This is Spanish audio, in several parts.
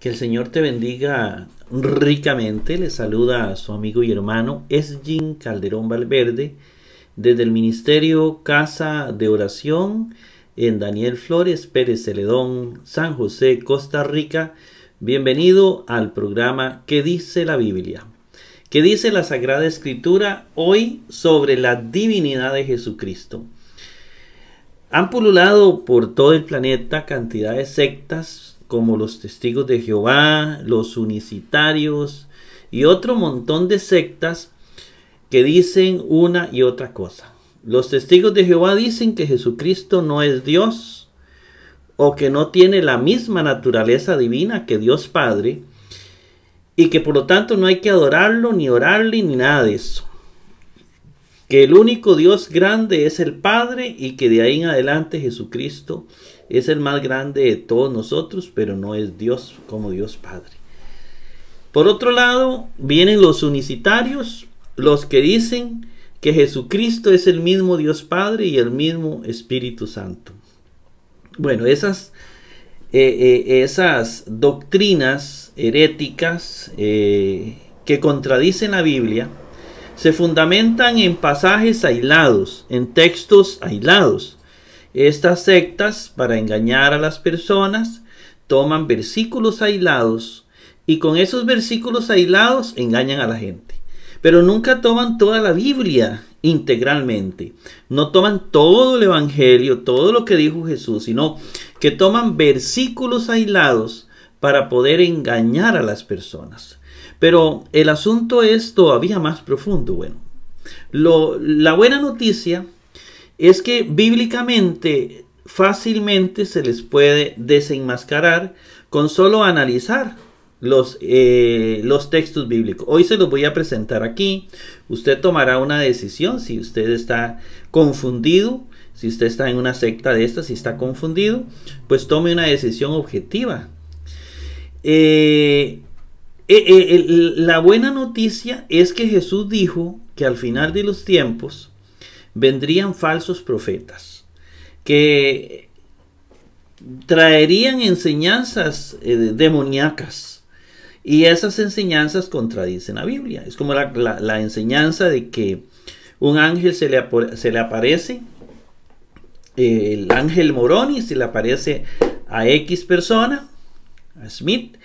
Que el Señor te bendiga ricamente. Le saluda a su amigo y hermano Esgin Calderón Valverde desde el Ministerio Casa de Oración en Daniel Flores Pérez Celedón, San José, Costa Rica. Bienvenido al programa ¿Qué dice la Biblia? ¿Qué dice la Sagrada Escritura hoy sobre la divinidad de Jesucristo? Han pululado por todo el planeta cantidades de sectas como los testigos de Jehová, los unicitarios y otro montón de sectas que dicen una y otra cosa. Los testigos de Jehová dicen que Jesucristo no es Dios o que no tiene la misma naturaleza divina que Dios Padre y que por lo tanto no hay que adorarlo ni orarle ni nada de eso. Que el único Dios grande es el Padre y que de ahí en adelante Jesucristo es el más grande de todos nosotros, pero no es Dios como Dios Padre. Por otro lado, vienen los unicitarios, los que dicen que Jesucristo es el mismo Dios Padre y el mismo Espíritu Santo. Bueno, esas, eh, eh, esas doctrinas heréticas eh, que contradicen la Biblia se fundamentan en pasajes aislados, en textos aislados estas sectas, para engañar a las personas, toman versículos aislados y con esos versículos aislados engañan a la gente. Pero nunca toman toda la Biblia integralmente. No toman todo el Evangelio, todo lo que dijo Jesús, sino que toman versículos aislados para poder engañar a las personas. Pero el asunto es todavía más profundo. Bueno, la buena noticia es que bíblicamente fácilmente se les puede desenmascarar con solo analizar los, eh, los textos bíblicos. Hoy se los voy a presentar aquí. Usted tomará una decisión si usted está confundido, si usted está en una secta de estas, si está confundido, pues tome una decisión objetiva. Eh, eh, la buena noticia es que Jesús dijo que al final de los tiempos, vendrían falsos profetas que traerían enseñanzas eh, demoníacas y esas enseñanzas contradicen la Biblia. Es como la, enseñanza de que un ángel se le, aparece, eh, el ángel Moroni se le aparece a X persona, a Smith,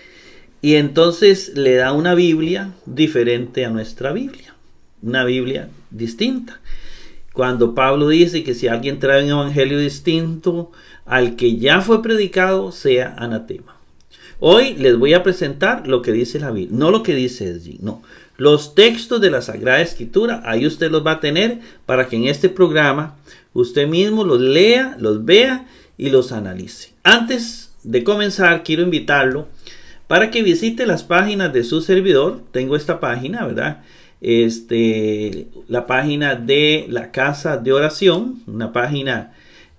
y entonces le da una Biblia diferente a nuestra Biblia, una Biblia distinta cuando Pablo dice que si alguien trae un evangelio distinto al que ya fue predicado, sea anatema. Hoy les voy a presentar lo que dice la Biblia, no lo que dice allí, no. Los textos de la Sagrada Escritura, ahí usted los va a tener para que en este programa usted mismo los lea, los vea y los analice. Antes de comenzar, quiero invitarlo para que visite las páginas de su servidor. Tengo esta página, ¿verdad? este, la página de la casa de oración, una página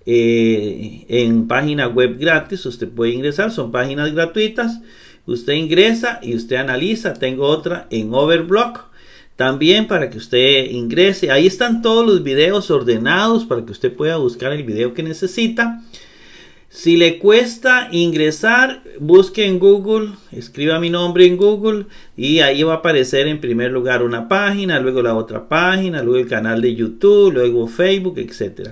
eh, en página web gratis, usted puede ingresar, son páginas gratuitas, usted ingresa y usted analiza, tengo otra en Overblock también para que usted ingrese, ahí están todos los videos ordenados para que usted pueda buscar el video que necesita. Si le cuesta ingresar, busque en Google, escriba mi nombre en Google y ahí va a aparecer en primer lugar una página, luego la otra página, luego el canal de YouTube, luego Facebook, etc.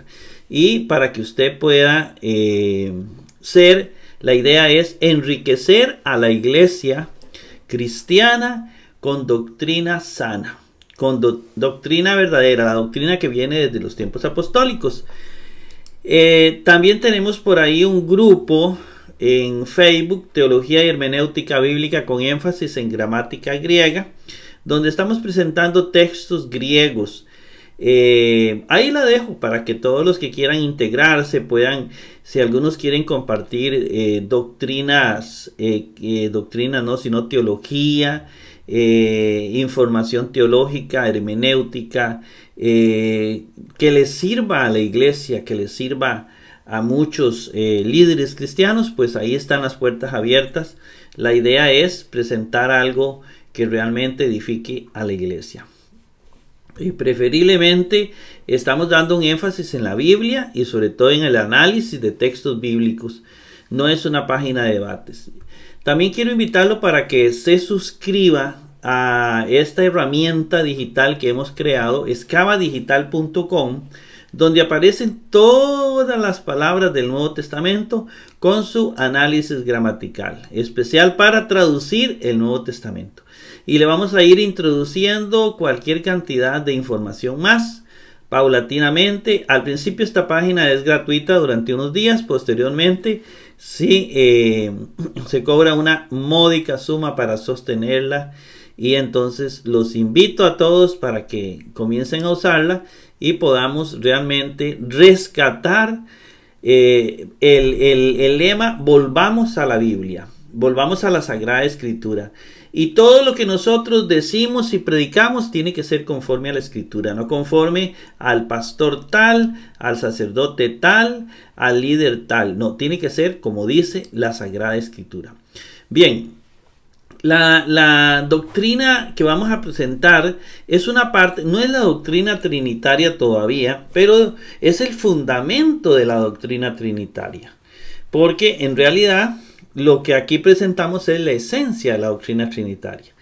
Y para que usted pueda eh, ser, la idea es enriquecer a la iglesia cristiana con doctrina sana, con doctrina verdadera, la doctrina que viene desde los tiempos apostólicos. Eh, también tenemos por ahí un grupo en Facebook, Teología y Hermenéutica Bíblica con énfasis en gramática griega, donde estamos presentando textos griegos. Eh, ahí la dejo para que todos los que quieran integrarse puedan, si algunos quieren compartir eh, doctrinas, eh, doctrinas no, sino teología, información teológica, hermenéutica, eh, que les sirva a la iglesia, que les sirva a muchos eh, líderes cristianos, pues ahí están las puertas abiertas. La idea es presentar algo que realmente edifique a la iglesia. Y preferiblemente estamos dando un énfasis en la Biblia y sobre todo en el análisis de textos bíblicos. No es una página de debates. También quiero invitarlo para que se suscriba a esta herramienta digital que hemos creado, escavadigital.com, donde aparecen todas las palabras del Nuevo Testamento con su análisis gramatical, especial para traducir el Nuevo Testamento. Y le vamos a ir introduciendo cualquier cantidad de información más paulatinamente. Al principio esta página es gratuita durante unos días, posteriormente sí eh, se cobra una módica suma para sostenerla y entonces los invito a todos para que comiencen a usarla y podamos realmente rescatar eh, el lema volvamos a la Biblia, volvamos a la Sagrada Escritura. Y todo lo que nosotros decimos y predicamos tiene que ser conforme a la escritura, no conforme al pastor tal, al sacerdote tal, al líder tal. No, tiene que ser como dice la Sagrada Escritura. Bien, la, doctrina que vamos a presentar es una parte, no es la doctrina trinitaria todavía, pero es el fundamento de la doctrina trinitaria. Porque en realidad lo que aquí presentamos es la esencia de la doctrina trinitaria.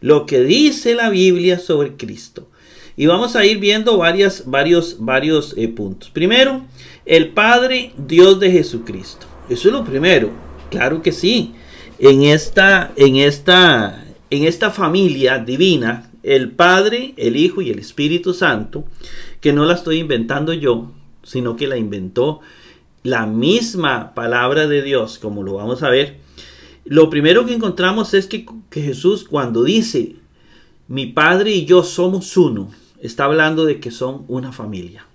Lo que dice la Biblia sobre Cristo. Y vamos a ir viendo varias, varios, varios eh, puntos. Primero, el Padre Dios de Jesucristo. Eso es lo primero. Claro que sí en esta, en esta, en esta familia divina, el Padre, el Hijo y el Espíritu Santo, que no la estoy inventando yo, sino que la inventó la misma palabra de Dios, como lo vamos a ver. Lo primero que encontramos es que, Jesús cuando dice, mi Padre y yo somos uno, está hablando de que son una familia.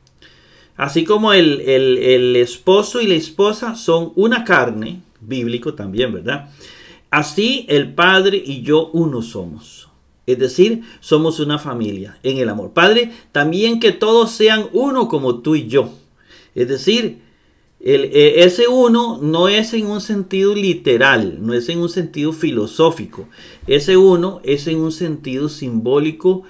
Así como el, el, el esposo y la esposa son una carne, bíblico también, ¿verdad? Así el Padre y yo uno somos. Es decir, somos una familia en el amor. Padre, también que todos sean uno como tú y yo. Es decir, e, ese uno no es en un sentido literal, no es en un sentido filosófico. Ese uno es en un sentido simbólico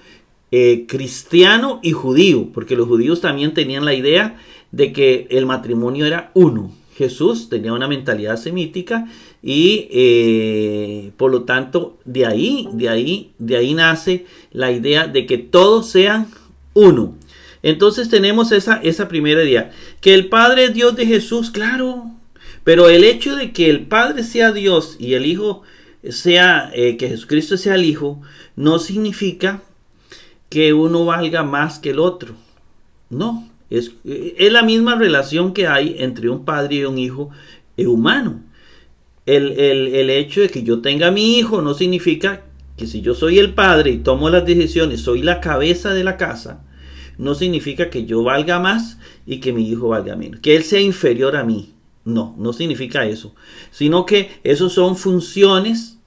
eh, cristiano y judío, porque los judíos también tenían la idea de que el matrimonio era uno. Jesús tenía una mentalidad semítica y eh, por lo tanto, de ahí, de ahí, de ahí nace la idea de que todos sean uno. Entonces tenemos esa, esa primera idea. Que el Padre es Dios de Jesús, claro. Pero el hecho de que el Padre sea Dios y el Hijo sea, eh, que Jesucristo sea el Hijo, no significa que uno valga más que el otro. No, es, eh, es, la misma relación que hay entre un padre y un hijo humano el, hecho de que yo tenga a mi hijo no significa que si yo soy el padre y tomo las decisiones, soy la cabeza de la casa, no significa que yo valga más y que mi hijo valga menos, que él sea inferior a mí. No, no significa eso, sino que eso son funciones,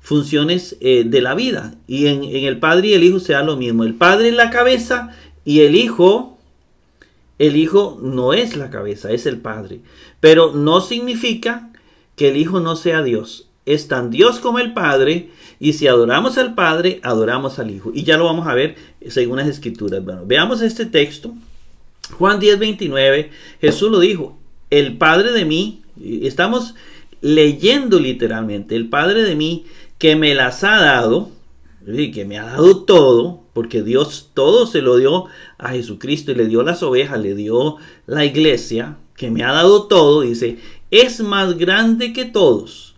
funciones eh, de la vida. Y en, el padre y el hijo sea lo mismo. El padre es la cabeza y el hijo, el hijo no es la cabeza, es el padre. Pero no significa que el Hijo no sea Dios. Es tan Dios como el Padre, y si adoramos al Padre, adoramos al Hijo. Y ya lo vamos a ver según las Escrituras, bueno Veamos este texto. Juan 10, 29, Jesús lo dijo, el Padre de mí, estamos leyendo literalmente, el Padre de mí que me las ha dado, que me ha dado todo, porque Dios todo se lo dio a Jesucristo y le dio las ovejas, le dio la iglesia, que me ha dado todo, dice, es más grande que todos.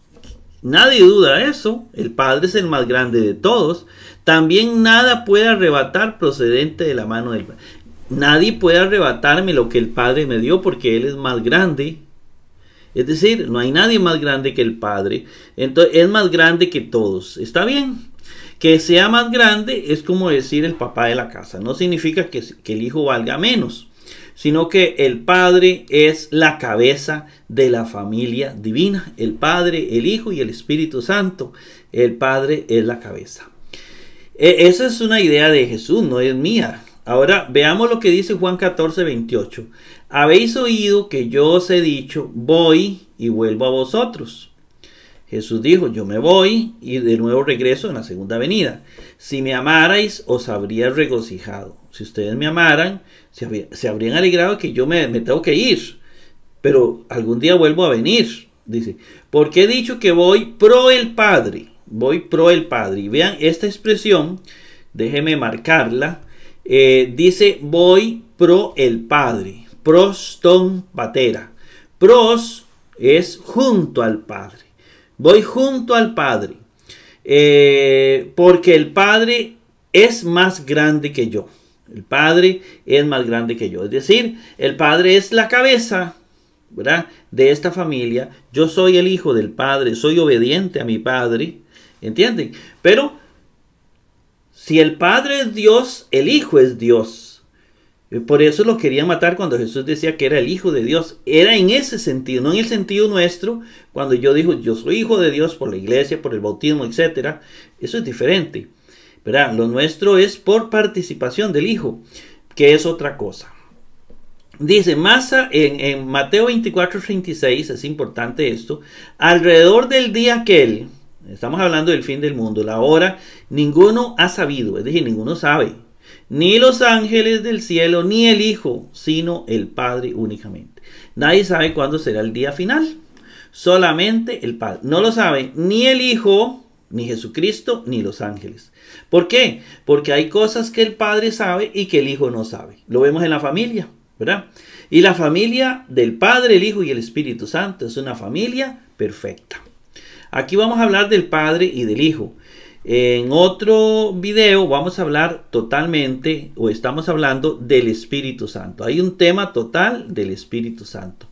Nadie duda eso, el Padre es el más grande de todos. También nada puede arrebatar procedente de la mano del Padre. Nadie puede arrebatarme lo que el Padre me dio porque Él es más grande. Es decir, no hay nadie más grande que el Padre. Entonces, es más grande que todos. ¿Está bien? Que sea más grande es como decir el papá de la casa. No significa que el hijo valga menos sino que el Padre es la cabeza de la familia divina. El Padre, el Hijo y el Espíritu Santo. El Padre es la cabeza. E, esa es una idea de Jesús, no es mía. Ahora veamos lo que dice Juan 14, 28. Habéis oído que yo os he dicho, voy y vuelvo a vosotros. Jesús dijo, yo me voy y de nuevo regreso en la segunda venida. Si me amarais, os habría regocijado. Si ustedes me amaran, se, habrían alegrado que yo me, tengo que ir, pero algún día vuelvo a venir. Dice, porque he dicho que voy pro el Padre, voy pro el Padre. vean esta expresión, déjeme marcarla, eh, dice voy pro el Padre, ton patera. Pros es junto al Padre, voy junto al Padre, eh, porque el Padre es más grande que yo. El Padre es más grande que yo. Es decir, el Padre es la cabeza de esta familia. Yo soy el hijo del Padre, soy obediente a mi Padre. ¿Entienden? Pero si el Padre es Dios, el Hijo es Dios. Eh, por eso lo querían matar cuando Jesús decía que era el Hijo de Dios. Era en ese sentido, no en el sentido nuestro, cuando yo digo yo soy Hijo de Dios por la iglesia, por el bautismo, etc. Eso es diferente. Lo nuestro es por participación del Hijo, que es otra cosa. Dice, Masa en, Mateo 24, es importante esto, alrededor del día aquel, estamos hablando del fin del mundo, la hora, ninguno ha sabido, es decir, ninguno sabe, ni los ángeles del cielo, ni el Hijo, sino el Padre únicamente. Nadie sabe cuándo será el día final, solamente el Padre. No lo sabe ni el Hijo, ni Jesucristo ni los ángeles. ¿Por qué? Porque hay cosas que el Padre sabe y que el Hijo no sabe. Lo vemos en la familia, ¿verdad? Y la familia del Padre, el Hijo y el Espíritu Santo es una familia perfecta. Aquí vamos a hablar del Padre y del Hijo. En otro video vamos a hablar totalmente o estamos hablando del Espíritu Santo. Hay un tema total del Espíritu Santo.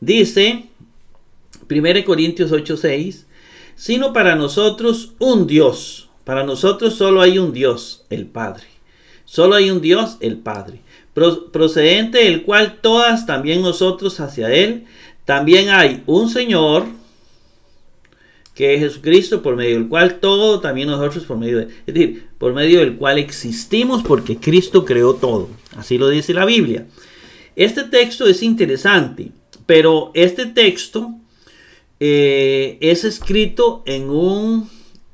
Dice 1 Corintios 8:6 sino para nosotros un Dios. Para nosotros solo hay un Dios, el Padre. Solo hay un Dios, el Padre, procedente del cual todas también nosotros hacia Él. También hay un Señor, que es Jesucristo, por medio del cual todo, también nosotros por medio de, es decir, por medio del cual existimos, porque Cristo creó todo. Así lo dice la Biblia. Este texto es interesante, pero este texto eh, es escrito en un,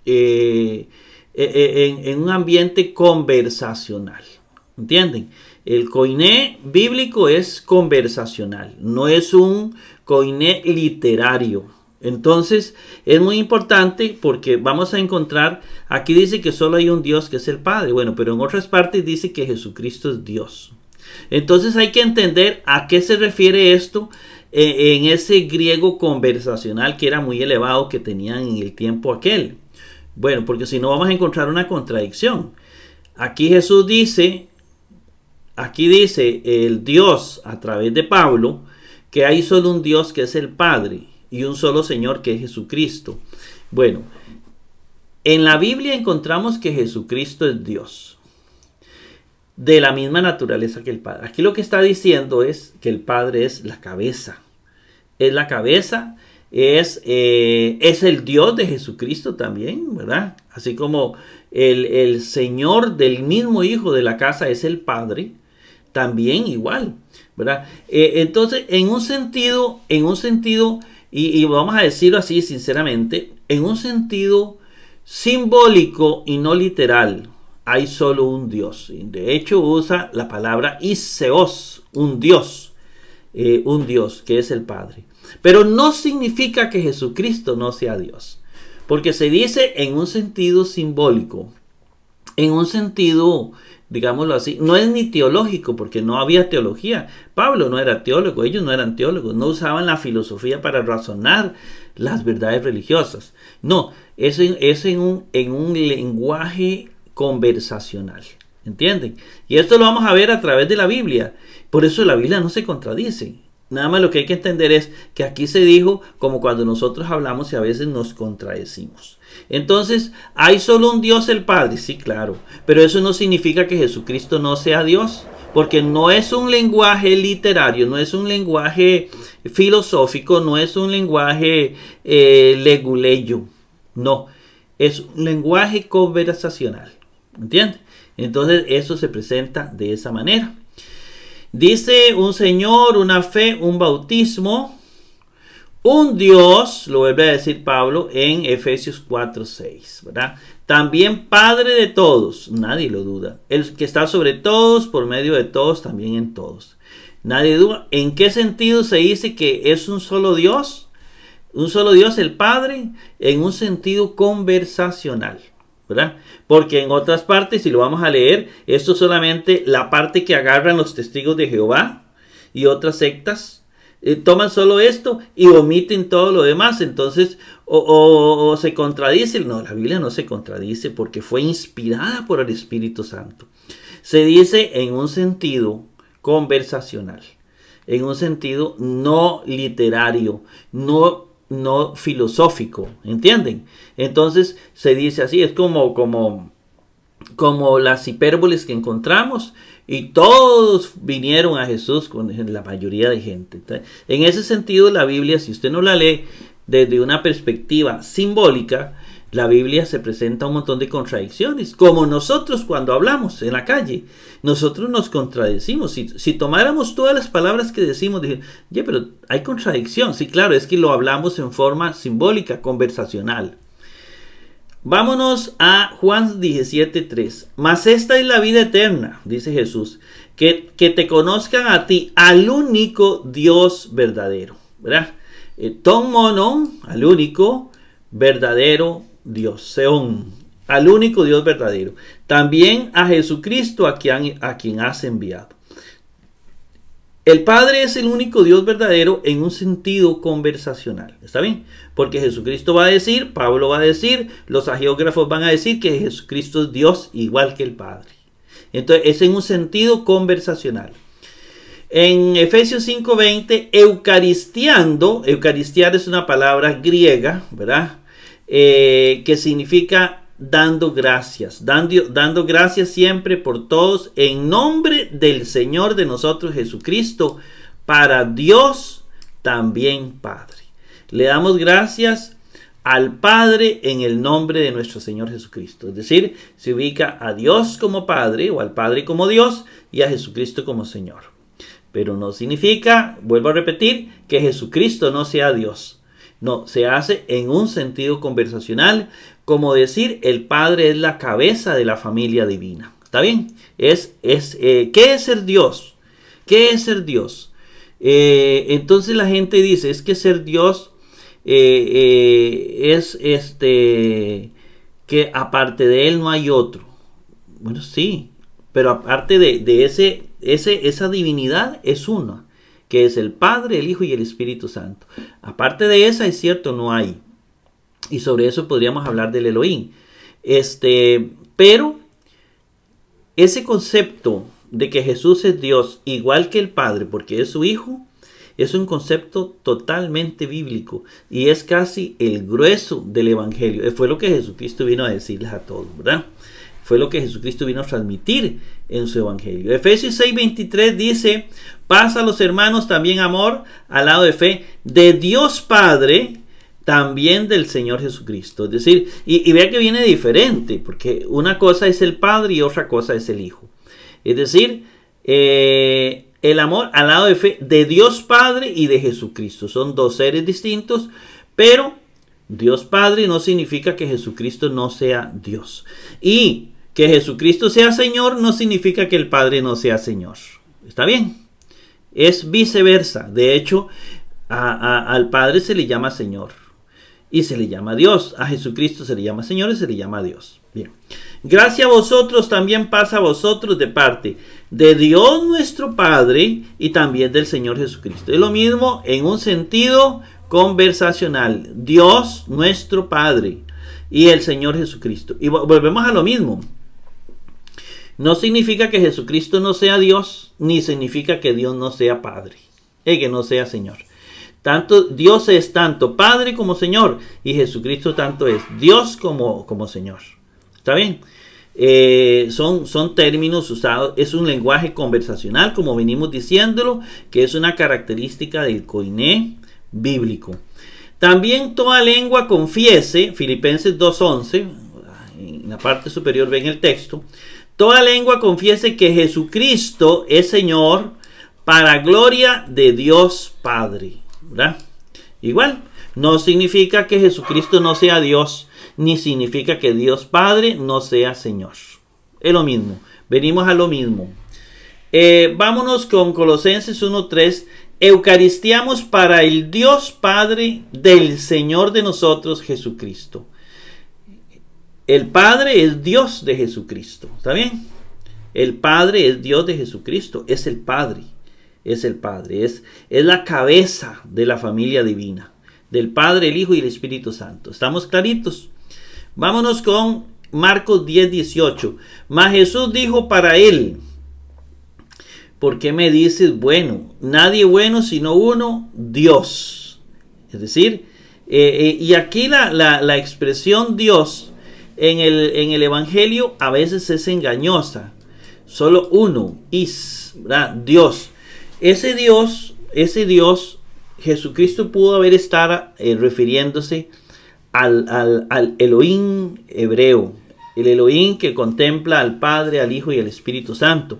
eh, eh, en, en un ambiente conversacional. ¿Entienden? El coiné bíblico es conversacional, no es un coiné literario. Entonces es muy importante porque vamos a encontrar, aquí dice que solo hay un Dios que es el Padre, bueno, pero en otras partes dice que Jesucristo es Dios. Entonces hay que entender a qué se refiere esto eh, en ese griego conversacional que era muy elevado que tenían en el tiempo aquel. Bueno, porque si no vamos a encontrar una contradicción. Aquí Jesús dice, aquí dice el Dios a través de Pablo, que hay solo un Dios que es el Padre y un solo Señor que es Jesucristo. Bueno, en la Biblia encontramos que Jesucristo es Dios de la misma naturaleza que el Padre. Aquí lo que está diciendo es que el Padre es la cabeza. Es la cabeza, es, eh, es el Dios de Jesucristo también, ¿verdad? Así como el, Señor del mismo Hijo de la casa es el Padre, también igual, ¿verdad? Eh, entonces, en un sentido, en un sentido, y, y, vamos a decirlo así sinceramente, en un sentido simbólico y no literal, hay solo un Dios. De hecho, usa la palabra Iseos, un Dios, eh, un Dios que es el Padre. Pero no significa que Jesucristo no sea Dios, porque se dice en un sentido simbólico, en un sentido, digámoslo así, no es ni teológico, porque no había teología. Pablo no era teólogo, ellos no eran teólogos, no usaban la filosofía para razonar las verdades religiosas. No, es es un, en un lenguaje conversacional. ¿Entienden? Y esto lo vamos a ver a través de la Biblia. Por eso la Biblia no se contradice. Nada más lo que hay que entender es que aquí se dijo como cuando nosotros hablamos y a veces nos contradecimos. Entonces, ¿hay solo un Dios el Padre? Sí, claro. Pero eso no significa que Jesucristo no sea Dios. Porque no es un lenguaje literario, no es un lenguaje filosófico, no es un lenguaje eh, leguleyo. No, es un lenguaje conversacional. ¿Entiendes? Entonces eso se presenta de esa manera. Dice un Señor, una fe, un bautismo, un Dios, lo vuelve a decir Pablo en Efesios 4, 6, ¿verdad? También Padre de todos, nadie lo duda, el que está sobre todos, por medio de todos, también en todos. Nadie duda. ¿En qué sentido se dice que es un solo Dios? Un solo Dios, el Padre, en un sentido conversacional. ¿verdad? Porque en otras partes, si lo vamos a leer, esto solamente la parte que agarran los testigos de Jehová y otras sectas. Eh, toman solo esto y omiten todo lo demás. Entonces, o, se contradice No, la Biblia no se contradice porque fue inspirada por el Espíritu Santo. Se dice en un sentido conversacional, en un sentido no literario, no no filosófico, ¿entienden? Entonces se dice así, es como, como, como las hipérboles que encontramos y todos vinieron a Jesús con la mayoría de gente. En ese sentido, la Biblia, si usted no la lee desde una perspectiva simbólica, la Biblia se presenta un montón de contradicciones, como nosotros cuando hablamos en la calle, nosotros nos contradecimos. Si, si tomáramos todas las palabras que decimos, pero hay contradicción. Sí, claro, es que lo hablamos en forma simbólica, conversacional. Vámonos a Juan 17:3. Mas esta es la vida eterna, dice Jesús, que, te conozcan a ti, al único Dios verdadero. ¿Verdad? Eh, Tom Monon, al único verdadero Dios, Seón, al único Dios verdadero. También a Jesucristo a quien, a quien has enviado. El Padre es el único Dios verdadero en un sentido conversacional. ¿Está bien? Porque Jesucristo va a decir, Pablo va a decir, los agiógrafos van a decir que Jesucristo es Dios igual que el Padre. Entonces es en un sentido conversacional. En Efesios 5:20, eucaristiando, eucaristiar es una palabra griega, ¿verdad? Eh, que significa dando gracias, dando, dando gracias siempre por todos en nombre del Señor de nosotros Jesucristo, para Dios también Padre. Le damos gracias al Padre en el nombre de nuestro Señor Jesucristo. Es decir, se ubica a Dios como Padre o al Padre como Dios y a Jesucristo como Señor. Pero no significa, vuelvo a repetir, que Jesucristo no sea Dios. No, se hace en un sentido conversacional, como decir, el Padre es la cabeza de la familia divina. ¿Está bien? Es, es, eh, ¿Qué es ser Dios? ¿Qué es ser Dios? Eh, entonces la gente dice, es que ser Dios eh, es este, que aparte de Él no hay otro. Bueno, sí, pero aparte de, ese, ese, esa divinidad es una que es el Padre, el Hijo y el Espíritu Santo. Aparte de esa, es cierto, no hay. Y sobre eso podríamos hablar del Elohim. Este, pero ese concepto de que Jesús es Dios igual que el Padre porque es su Hijo, es un concepto totalmente bíblico y es casi el grueso del Evangelio. Fue lo que Jesucristo vino a decirles a todos, ¿verdad? Fue lo que Jesucristo vino a transmitir en su evangelio. Efesios 6:23 dice, Pasa a los hermanos, también amor, al lado de fe, de Dios Padre, también del Señor Jesucristo. Es decir, y, vea que viene diferente, porque una cosa es el Padre y otra cosa es el Hijo. Es decir, eh, el amor al lado de fe de Dios Padre y de Jesucristo. Son dos seres distintos, pero Dios Padre no significa que Jesucristo no sea Dios. Y que Jesucristo sea Señor no significa que el Padre no sea Señor. ¿Está bien? Es viceversa. De hecho, al Padre se le llama Señor y se le llama Dios. A Jesucristo se le llama Señor y se le llama Dios. Bien. Gracias a vosotros también pasa a vosotros de parte de Dios nuestro Padre y también del Señor Jesucristo. Es lo mismo en un sentido conversacional. Dios nuestro Padre y el Señor Jesucristo. Y volvemos a lo mismo. No significa que Jesucristo no sea Dios, ni significa que Dios no sea Padre, y eh, que no sea Señor. Tanto Dios es tanto Padre como Señor, y Jesucristo tanto es Dios como, como Señor. ¿Está bien? Eh, son, son términos usados, es un lenguaje conversacional, como venimos diciéndolo, que es una característica del coiné bíblico. También toda lengua confiese, Filipenses 2.11, en la parte superior ven el texto, Toda lengua confiese que Jesucristo es Señor para gloria de Dios Padre. Igual, no significa que Jesucristo no sea Dios, ni significa que Dios Padre no sea Señor. Es lo mismo, venimos a lo mismo. Eh, vámonos con Colosenses 1.3. Eucaristiamos para el Dios Padre del Señor de nosotros Jesucristo. El Padre es Dios de Jesucristo. ¿Está bien? El Padre es Dios de Jesucristo. Es el Padre. Es el Padre. Es, es la cabeza de la familia divina. Del Padre, el Hijo y el Espíritu Santo. ¿Estamos claritos? Vámonos con Marcos 10, 18. Mas Jesús dijo para él. ¿Por qué me dices bueno? Nadie bueno sino uno, Dios. Es decir, eh, eh, y aquí la, la expresión Dios en el, Evangelio a veces es engañosa. Solo uno, is, ¿verdad? Dios. Ese Dios, ese Dios, Jesucristo pudo haber estado eh, refiriéndose al, al, al Elohim hebreo, el Elohim que contempla al Padre, al Hijo y al Espíritu Santo.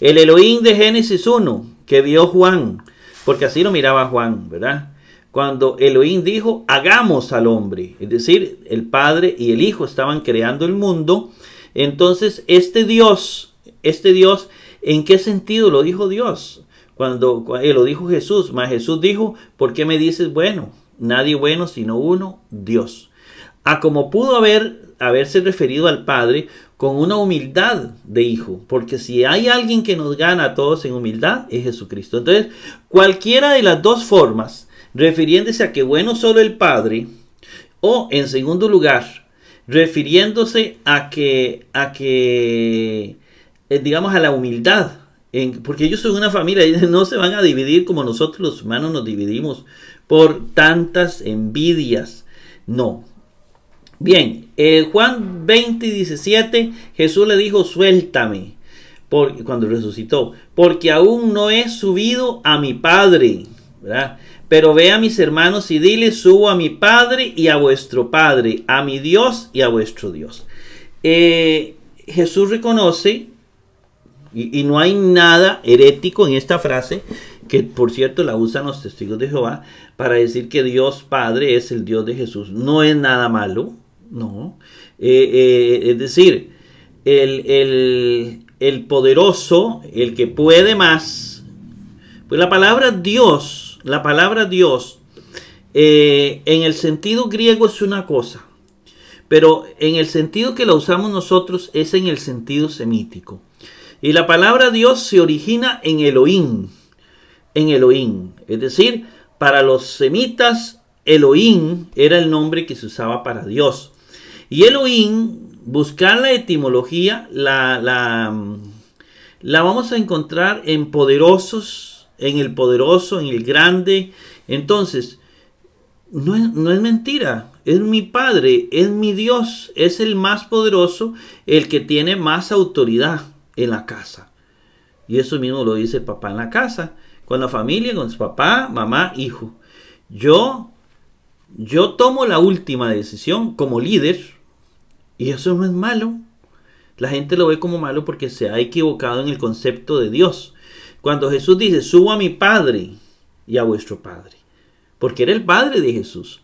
El Elohim de Génesis 1, que vio Juan, porque así lo miraba Juan, ¿verdad? cuando Elohim dijo, hagamos al hombre. Es decir, el Padre y el Hijo estaban creando el mundo. Entonces, este Dios, este Dios, ¿en qué sentido lo dijo Dios? Cuando, eh, lo dijo Jesús, más Jesús dijo, ¿por qué me dices bueno? Nadie bueno sino uno, Dios. A como pudo haber, haberse referido al Padre con una humildad de hijo, porque si hay alguien que nos gana a todos en humildad, es Jesucristo. Entonces, cualquiera de las dos formas, refiriéndose a que bueno solo el Padre, o en segundo lugar, refiriéndose a que, a que eh, digamos, a la humildad, porque ellos son una familia, y no se van a dividir como nosotros los humanos nos dividimos por tantas envidias, no. Bien, en eh, Juan 20, 17, Jesús le dijo, suéltame, porque, cuando resucitó, porque aún no he subido a mi Padre, ¿verdad? Pero ve a mis hermanos y dile, subo a mi Padre y a vuestro Padre, a mi Dios y a vuestro Dios. Eh, Jesús reconoce, y, no hay nada herético en esta frase, que por cierto la usan los testigos de Jehová, para decir que Dios Padre es el Dios de Jesús. No es nada malo, no. Eh, eh, es decir, el, el poderoso, el que puede más, pues la palabra Dios la palabra Dios eh, en el sentido griego es una cosa, pero en el sentido que la usamos nosotros es en el sentido semítico. Y la palabra Dios se origina en Elohim, en Elohim. Es decir, para los semitas, Elohim era el nombre que se usaba para Dios. Y Elohim, buscar la etimología, la, la, mm, la vamos a encontrar en poderosos en el poderoso, en el grande. Entonces, no es, mentira, es mi Padre, es mi Dios, es el más poderoso, el que tiene más autoridad en la casa. Y eso mismo lo dice el papá en la casa, con la familia, con su papá, mamá, hijo. Yo, yo tomo la última decisión como líder, y eso no es malo. La gente lo ve como malo porque se ha equivocado en el concepto de Dios. Cuando Jesús dice, subo a mi Padre y a vuestro Padre, porque era el Padre de Jesús,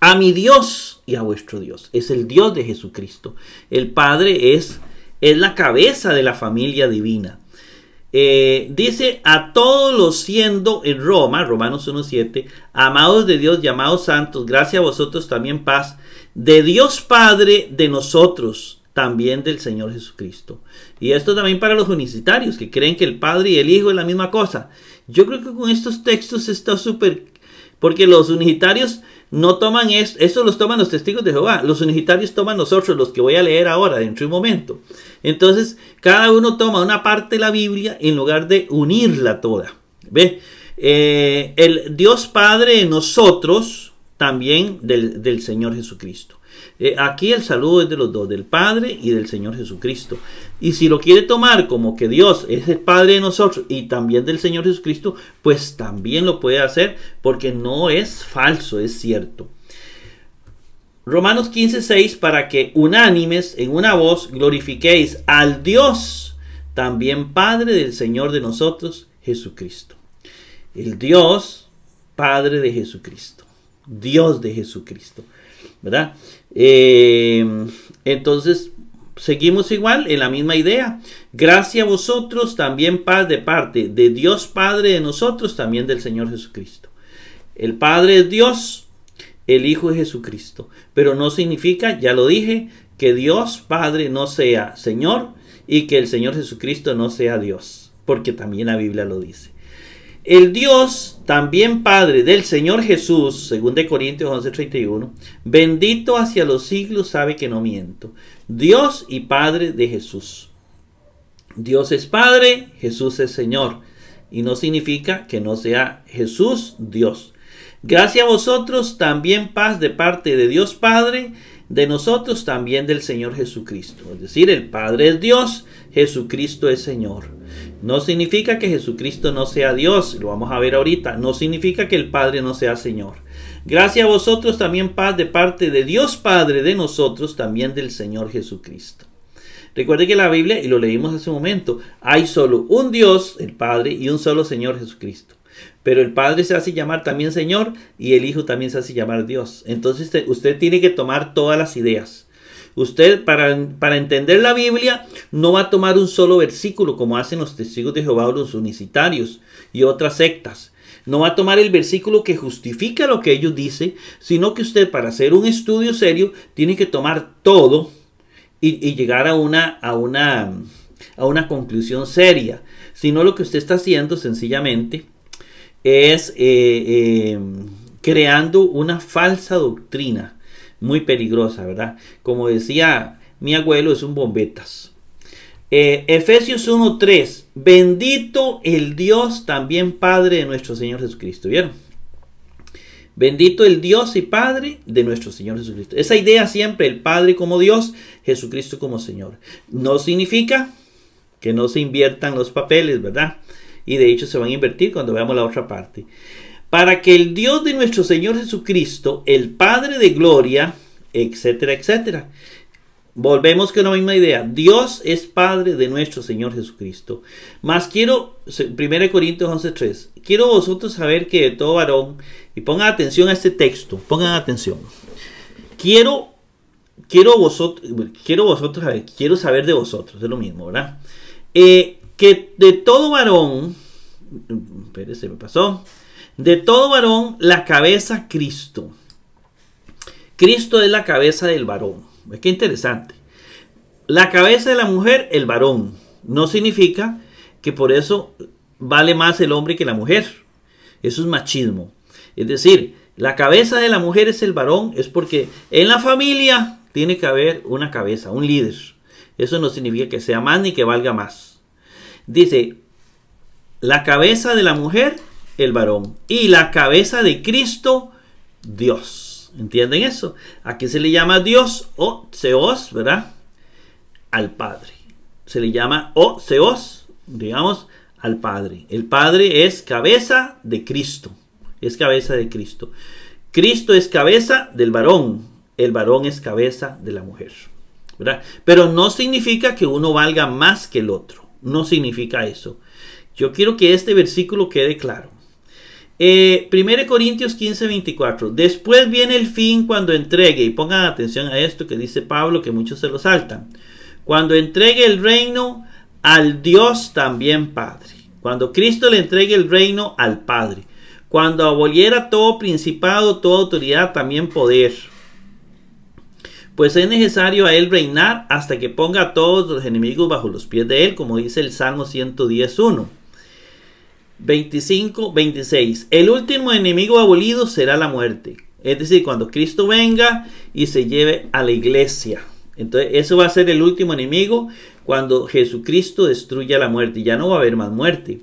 a mi Dios y a vuestro Dios, es el Dios de Jesucristo. El Padre es, es la cabeza de la familia divina. Eh, dice a todos los siendo en Roma, Romanos 1.7, amados de Dios, llamados santos, gracias a vosotros también paz, de Dios Padre de nosotros también del Señor Jesucristo. Y esto también para los unicitarios que creen que el Padre y el Hijo es la misma cosa. Yo creo que con estos textos está súper... Porque los unicitarios no toman esto, eso los toman los testigos de Jehová, los unicitarios toman nosotros, los que voy a leer ahora dentro de un momento. Entonces, cada uno toma una parte de la Biblia en lugar de unirla toda. ¿Ve? Eh, el Dios Padre de nosotros, también del Señor Jesucristo. Eh, aquí el saludo es de los dos, del Padre y del Señor Jesucristo. Y si lo quiere tomar como que Dios es el Padre de nosotros y también del Señor Jesucristo, pues también lo puede hacer porque no es falso, es cierto. Romanos 6, para que unánimes en una voz glorifiquéis al Dios, también Padre del Señor de nosotros, Jesucristo. El Dios, Padre de Jesucristo. Dios de Jesucristo. ¿Verdad? Em, entonces, seguimos igual en la misma idea. Gracias a vosotros, también paz de parte de Dios Padre de nosotros, también del Señor Jesucristo. El Padre es Dios, el Hijo es Jesucristo. Pero no significa, ya lo dije, que Dios Padre no sea Señor y que el Señor Jesucristo no sea Dios, porque también la Biblia lo dice. El Dios, también Padre del Señor Jesús, según de Corintios 11:31, bendito hacia los siglos, sabe que no miento. Dios y Padre de Jesús. Dios es Padre, Jesús es Señor. Y no significa que no sea Jesús Dios. Gracias a vosotros también paz de parte de Dios Padre, de nosotros también del Señor Jesucristo. Es decir, el Padre es Dios, Jesucristo es Señor. No significa que Jesucristo no sea Dios, lo vamos a ver ahorita, no significa que el Padre no sea Señor. Gracias a vosotros también paz de parte de Dios Padre de nosotros, también del Señor Jesucristo. Recuerde que la Biblia, y lo leímos hace un momento, hay solo un Dios, el Padre, y un solo Señor Jesucristo. Pero el Padre se hace llamar también Señor y el Hijo también se hace llamar Dios. Entonces usted tiene que tomar todas las ideas. Usted para, para entender la Biblia no va a tomar un solo versículo como hacen los testigos de Jehová o los unicitarios y otras sectas. No va a tomar el versículo que justifica lo que ellos dicen, sino que usted para hacer un estudio serio tiene que tomar todo y, llegar a una, a, una, a una conclusión seria. Sino lo que usted está haciendo sencillamente es eh, eh, creando una falsa doctrina muy peligrosa, ¿verdad? Como decía mi abuelo, es un bombetas. Eh, Efesios 1.3, bendito el Dios también Padre de nuestro Señor Jesucristo, ¿vieron? Bendito el Dios y Padre de nuestro Señor Jesucristo. Esa idea siempre, el Padre como Dios, Jesucristo como Señor. No significa que no se inviertan los papeles, ¿verdad? Y de hecho se van a invertir cuando veamos la otra parte para que el Dios de nuestro Señor Jesucristo, el Padre de Gloria, etcétera, etcétera. Volvemos con la misma idea. Dios es Padre de nuestro Señor Jesucristo. Más quiero, 1 Corintios 11.3, quiero vosotros saber que de todo varón, y pongan atención a este texto, pongan atención. Quiero, quiero, vosotros, quiero vosotros saber, quiero saber de vosotros, es lo mismo, ¿verdad? Eh, que de todo varón, mm, mm, espérese, me pasó, de todo varón, la cabeza Cristo. Cristo es la cabeza del varón. Es que interesante. La cabeza de la mujer, el varón. No significa que por eso vale más el hombre que la mujer. Eso es machismo. Es decir, la cabeza de la mujer es el varón, es porque en la familia tiene que haber una cabeza, un líder. Eso no significa que sea más ni que valga más. Dice, la cabeza de la mujer el varón. Y la cabeza de Cristo, Dios. ¿Entienden eso? Aquí se le llama Dios o Zeus ¿verdad? Al Padre. Se le llama o Seos. digamos, al Padre. El Padre es cabeza de Cristo. Es cabeza de Cristo. Cristo es cabeza del varón. El varón es cabeza de la mujer. ¿verdad? Pero no significa que uno valga más que el otro. No significa eso. Yo quiero que este versículo quede claro. Eh, Primero 1 Corintios 15, 24. Después viene el fin cuando entregue, y pongan atención a esto que dice Pablo, que muchos se lo saltan. Cuando entregue el reino al Dios también Padre. Cuando Cristo le entregue el reino al Padre. Cuando aboliera todo principado, toda autoridad, también poder pues es necesario a él reinar hasta que ponga a todos los enemigos bajo los pies de él, como dice el Salmo 110.1. 25, 26. El último enemigo abolido será la muerte. Es decir, cuando Cristo venga y se lleve a la iglesia. Entonces, eso va a ser el último enemigo cuando Jesucristo destruya la muerte. Ya no va a haber más muerte.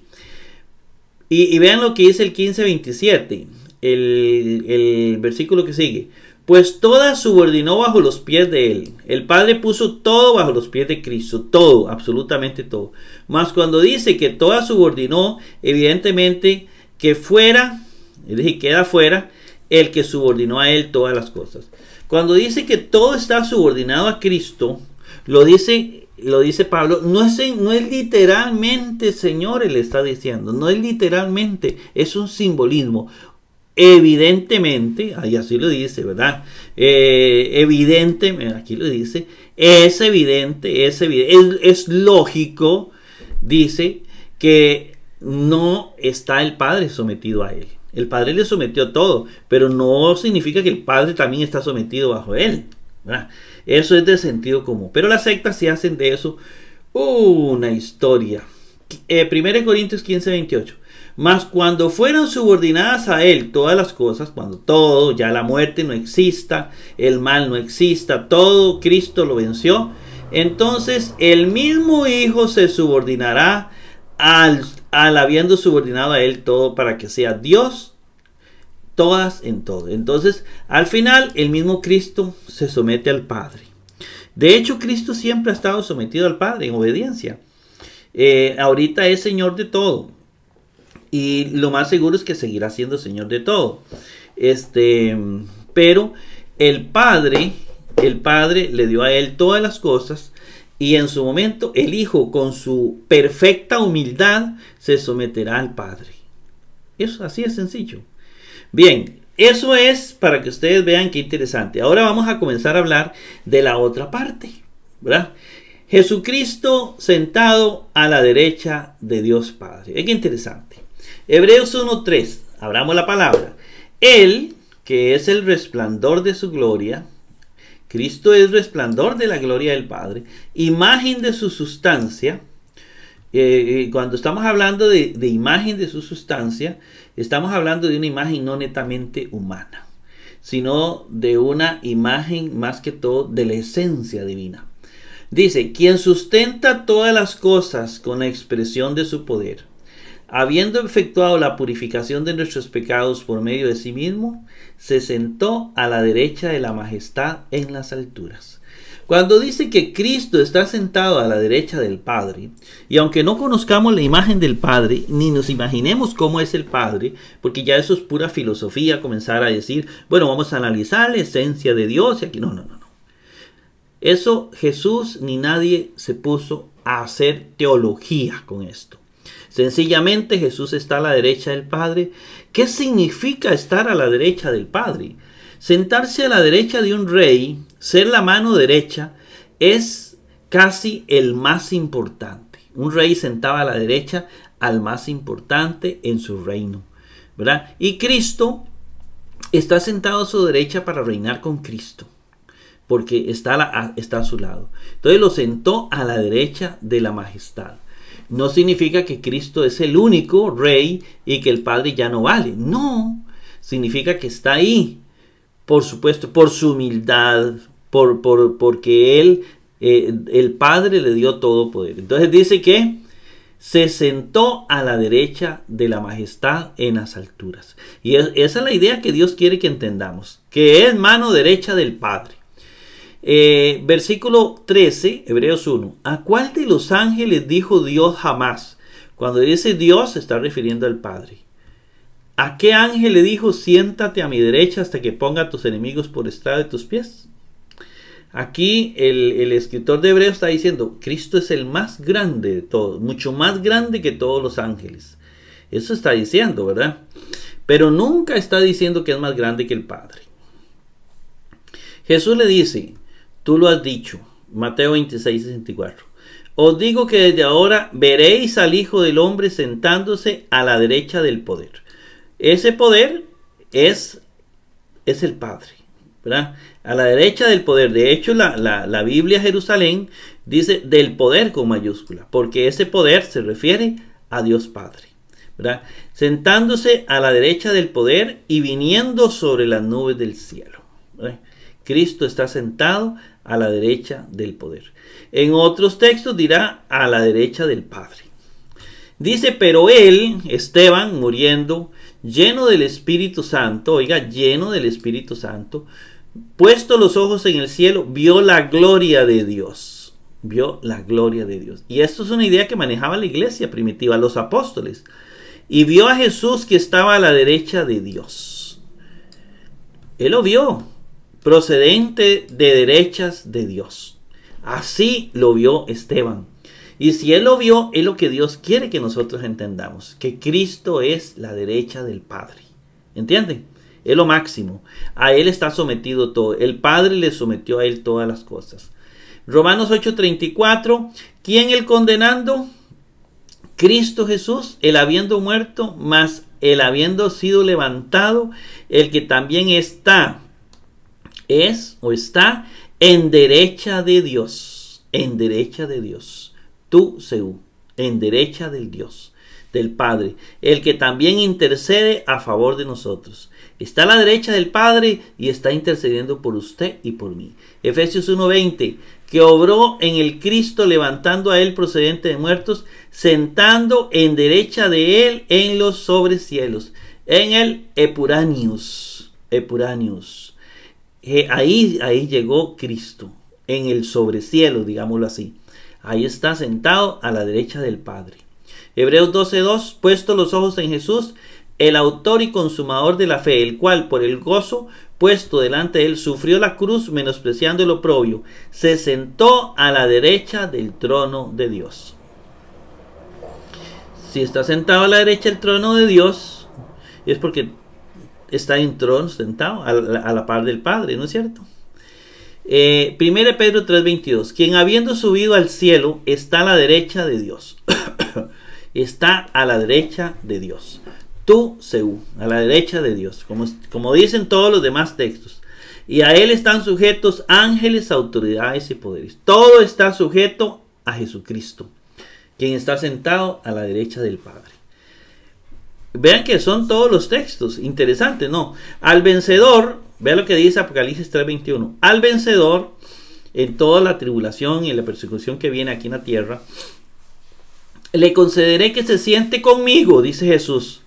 Y, vean lo que dice el 15, 27. El, el versículo que sigue pues toda subordinó bajo los pies de él. El Padre puso todo bajo los pies de Cristo, todo, absolutamente todo. Mas cuando dice que toda subordinó, evidentemente que fuera, es decir, queda fuera el que subordinó a él todas las cosas. Cuando dice que todo está subordinado a Cristo, lo dice, lo dice Pablo, no es, no es literalmente, señores, le está diciendo, no es literalmente, es un simbolismo evidentemente, ahí así lo dice, ¿verdad? Evidentemente... Eh, evidente, aquí lo dice, es evidente, es, evidente, es, lógico, dice, que no está el Padre sometido a él. El Padre le sometió todo, pero no significa que el Padre también está sometido bajo él. Eso es de sentido común. Pero las sectas se hacen de eso una historia. Eh, 1 Corintios 15, 28. Mas cuando fueron subordinadas a Él todas las cosas, cuando todo, ya la muerte no exista, el mal no exista, todo Cristo lo venció, entonces el mismo Hijo se subordinará al, habiendo subordinado a Él todo para que sea Dios todas en todo. Entonces, al final, el mismo Cristo se somete al Padre. De hecho, Cristo siempre ha estado sometido al Padre en obediencia. Eh, ahorita es Señor de todo. Y lo más seguro es que seguirá siendo Señor de todo. Este, pero el Padre, el Padre le dio a Él todas las cosas. Y en su momento el Hijo, con su perfecta humildad, se someterá al Padre. Eso así es sencillo. Bien, eso es para que ustedes vean qué interesante. Ahora vamos a comenzar a hablar de la otra parte, ¿verdad? Jesucristo sentado a la derecha de Dios Padre. Es que interesante. Hebreos 1.3, abramos la palabra. Él, que es el resplandor de su gloria, Cristo es resplandor de la gloria del Padre, imagen de su sustancia. Eh, eh, cuando estamos hablando de, de imagen de su sustancia, estamos hablando de una imagen no netamente humana, sino de una imagen más que todo de la esencia divina. Dice, quien sustenta todas las cosas con la expresión de su poder, habiendo efectuado la purificación de nuestros pecados por medio de sí mismo, se sentó a la derecha de la majestad en las alturas. Cuando dice que Cristo está sentado a la derecha del Padre, y aunque no conozcamos la imagen del Padre, ni nos imaginemos cómo es el Padre, porque ya eso es pura filosofía comenzar a decir, bueno, vamos a analizar la esencia de Dios, y aquí no, no, no, no. Eso Jesús ni nadie se puso a hacer teología con esto. Sencillamente Jesús está a la derecha del Padre. ¿Qué significa estar a la derecha del Padre? Sentarse a la derecha de un rey, ser la mano derecha, es casi el más importante. Un rey sentaba a la derecha al más importante en su reino. Y Cristo está sentado a su derecha para reinar con Cristo, porque está está a su lado. Entonces lo sentó a la derecha de la majestad no significa que Cristo es el único rey y que el Padre ya no vale. No, significa que está ahí, por supuesto, por su humildad, por, porque Él, eh, el Padre le dio todo poder. Entonces dice que se sentó a la derecha de la majestad en las alturas. Y esa es la idea que Dios quiere que entendamos, que es mano derecha del Padre. Eh, versículo 13, Hebreos 1. ¿A cuál de los ángeles dijo Dios jamás? Cuando dice Dios se está refiriendo al Padre. ¿A qué ángel le dijo siéntate a mi derecha hasta que ponga a tus enemigos por estrada de tus pies? Aquí el, el escritor de Hebreos está diciendo, Cristo es el más grande de todos, mucho más grande que todos los ángeles. Eso está diciendo, ¿verdad? Pero nunca está diciendo que es más grande que el Padre. Jesús le dice, tú lo has dicho. Mateo 26, 64. Os digo que desde ahora veréis al Hijo del Hombre sentándose a la derecha del poder. Ese poder es, es el Padre. ¿verdad? A la derecha del poder. De hecho, la, Biblia Jerusalén dice del poder con mayúscula, porque ese poder se refiere a Dios Padre. ¿verdad? Sentándose a la derecha del poder y viniendo sobre las nubes del cielo. Cristo está sentado a la derecha del poder. En otros textos dirá a la derecha del Padre. Dice, pero él, Esteban, muriendo, lleno del Espíritu Santo, oiga, lleno del Espíritu Santo, puesto los ojos en el cielo, vio la gloria de Dios. Vio la gloria de Dios. Y esto es una idea que manejaba la iglesia primitiva, los apóstoles. Y vio a Jesús que estaba a la derecha de Dios. Él lo vio, procedente de derechas de Dios. Así lo vio Esteban. Y si él lo vio, es lo que Dios quiere que nosotros entendamos, que Cristo es la derecha del Padre. ¿Entienden? Es lo máximo. A él está sometido todo. El Padre le sometió a él todas las cosas. Romanos 8:34, ¿quién el condenando? Cristo Jesús, el habiendo muerto, más el habiendo sido levantado, el que también está es o está en derecha de Dios, en derecha de Dios, tú, según. en derecha del Dios, del Padre, el que también intercede a favor de nosotros. Está a la derecha del Padre y está intercediendo por usted y por mí. Efesios 1:20, que obró en el Cristo levantando a él procedente de muertos, sentando en derecha de él en los sobrecielos, en el Epuranius, Epuranius eh, ahí, ahí llegó Cristo, en el sobrecielo, digámoslo así. Ahí está sentado a la derecha del Padre. Hebreos 12:2, puesto los ojos en Jesús, el autor y consumador de la fe, el cual por el gozo puesto delante de él sufrió la cruz menospreciando el oprobio, se sentó a la derecha del trono de Dios. Si está sentado a la derecha del trono de Dios, es porque está en trono sentado a la, par del Padre, ¿no es cierto? Eh, Primero Pedro 3:22, quien habiendo subido al cielo está a la derecha de Dios. está a la derecha de Dios. Tú, Seú, a la derecha de Dios, como, como dicen todos los demás textos. Y a él están sujetos ángeles, autoridades y poderes. Todo está sujeto a Jesucristo, quien está sentado a la derecha del Padre. Vean que son todos los textos. Interesante, ¿no? Al vencedor, vean lo que dice Apocalipsis 3:21. Al vencedor, en toda la tribulación y en la persecución que viene aquí en la tierra, le concederé que se siente conmigo, dice Jesús.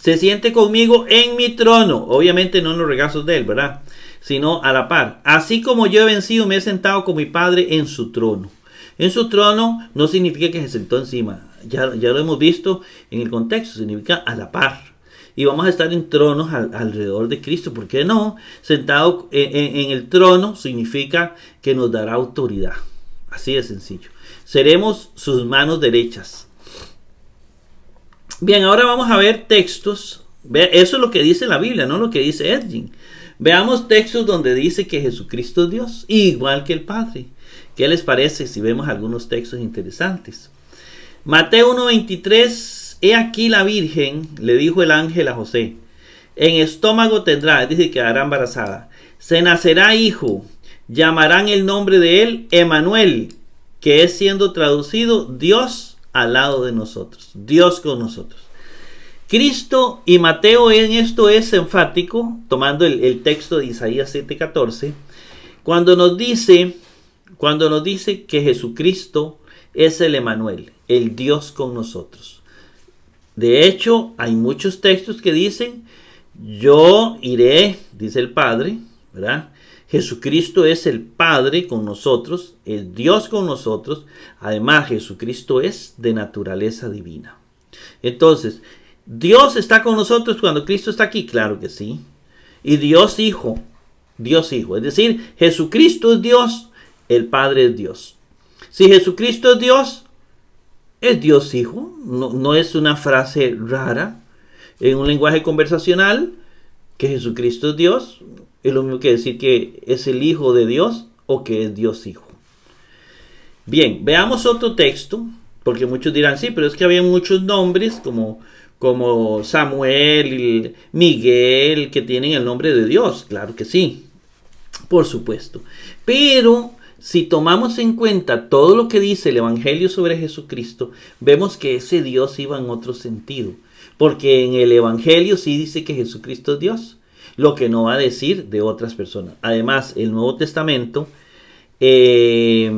Se siente conmigo en mi trono. Obviamente no en los regazos de él, ¿verdad? Sino a la par. Así como yo he vencido, me he sentado con mi Padre en su trono. En su trono no significa que se sentó encima ya, lo hemos visto en el contexto, significa a la par. Y vamos a estar en tronos alrededor de Cristo, ¿por qué no? Sentado en, el trono significa que nos dará autoridad. Así de sencillo. Seremos sus manos derechas. Bien, ahora vamos a ver textos. Eso es lo que dice la Biblia, no lo que dice Edwin Veamos textos donde dice que Jesucristo es Dios, igual que el Padre. ¿Qué les parece si vemos algunos textos interesantes? Mateo 1.23, he aquí la Virgen, le dijo el ángel a José, en estómago tendrá, dice que quedará embarazada, se nacerá hijo, llamarán el nombre de él Emanuel, que es siendo traducido Dios al lado de nosotros, Dios con nosotros. Cristo y Mateo en esto es enfático, tomando el, texto de Isaías 7:14, cuando nos dice, cuando nos dice que Jesucristo es el Emanuel, el Dios con nosotros. De hecho, hay muchos textos que dicen, yo iré, dice el Padre, ¿verdad? Jesucristo es el Padre con nosotros, el Dios con nosotros. Además, Jesucristo es de naturaleza divina. Entonces, ¿Dios está con nosotros cuando Cristo está aquí? Claro que sí. Y Dios Hijo, Dios Hijo. Es decir, Jesucristo es Dios, el Padre es Dios. Si Jesucristo es Dios, es Dios Hijo. No, es una frase rara. En un lenguaje conversacional, que Jesucristo es Dios, es lo mismo que decir que es el Hijo de Dios o que es Dios Hijo. Bien, veamos otro texto, porque muchos dirán, sí, pero es que había muchos nombres como, como Samuel, Miguel, que tienen el nombre de Dios, claro que sí, por supuesto. Pero si tomamos en cuenta todo lo que dice el Evangelio sobre Jesucristo, vemos que ese Dios iba en otro sentido. Porque en el Evangelio sí dice que Jesucristo es Dios, lo que no va a decir de otras personas. Además, el Nuevo Testamento, eh,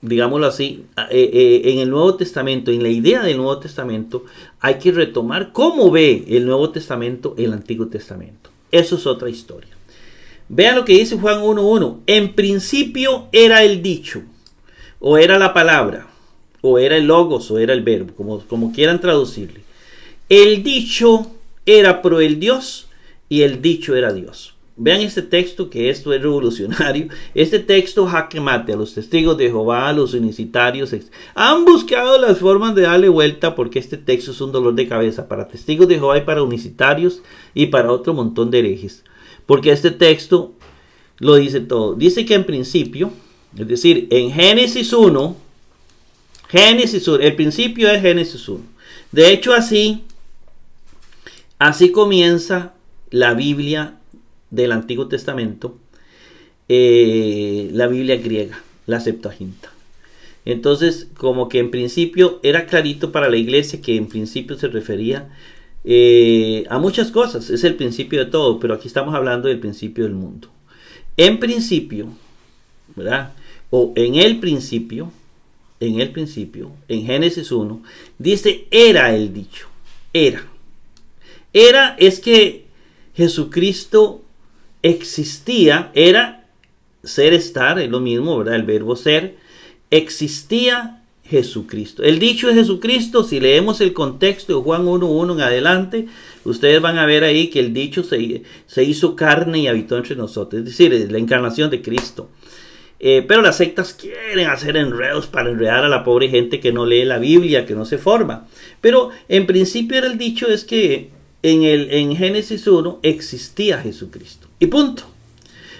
digámoslo así, eh, eh, en el Nuevo Testamento, en la idea del Nuevo Testamento, hay que retomar cómo ve el Nuevo Testamento el Antiguo Testamento. Eso es otra historia. Vean lo que dice Juan 1.1. En principio era el dicho, o era la palabra, o era el logos, o era el verbo, como, como quieran traducirle. El dicho era pro el Dios y el dicho era Dios. Vean este texto que esto es revolucionario. Este texto jaque mate a los testigos de Jehová, a los unicitarios. Han buscado las formas de darle vuelta porque este texto es un dolor de cabeza para testigos de Jehová y para unicitarios y para otro montón de herejes. Porque este texto lo dice todo. Dice que en principio, es decir, en Génesis 1, Génesis el principio es Génesis 1. De hecho, así, así comienza la Biblia del Antiguo Testamento, eh, la Biblia griega, la Septuaginta. Entonces, como que en principio era clarito para la iglesia que en principio se refería eh, a muchas cosas. Es el principio de todo, pero aquí estamos hablando del principio del mundo. En principio, ¿verdad? O en el principio, en el principio, en Génesis 1, dice era el dicho, era. Era es que Jesucristo existía, era ser estar, es lo mismo, ¿verdad? El verbo ser, existía Jesucristo. El dicho de Jesucristo, si leemos el contexto de Juan 1.1 en adelante, ustedes van a ver ahí que el dicho se, se, hizo carne y habitó entre nosotros, es decir, la encarnación de Cristo. Eh, pero las sectas quieren hacer enredos para enredar a la pobre gente que no lee la Biblia, que no se forma. Pero en principio era el dicho es que en, el, en Génesis 1 existía Jesucristo. Y punto.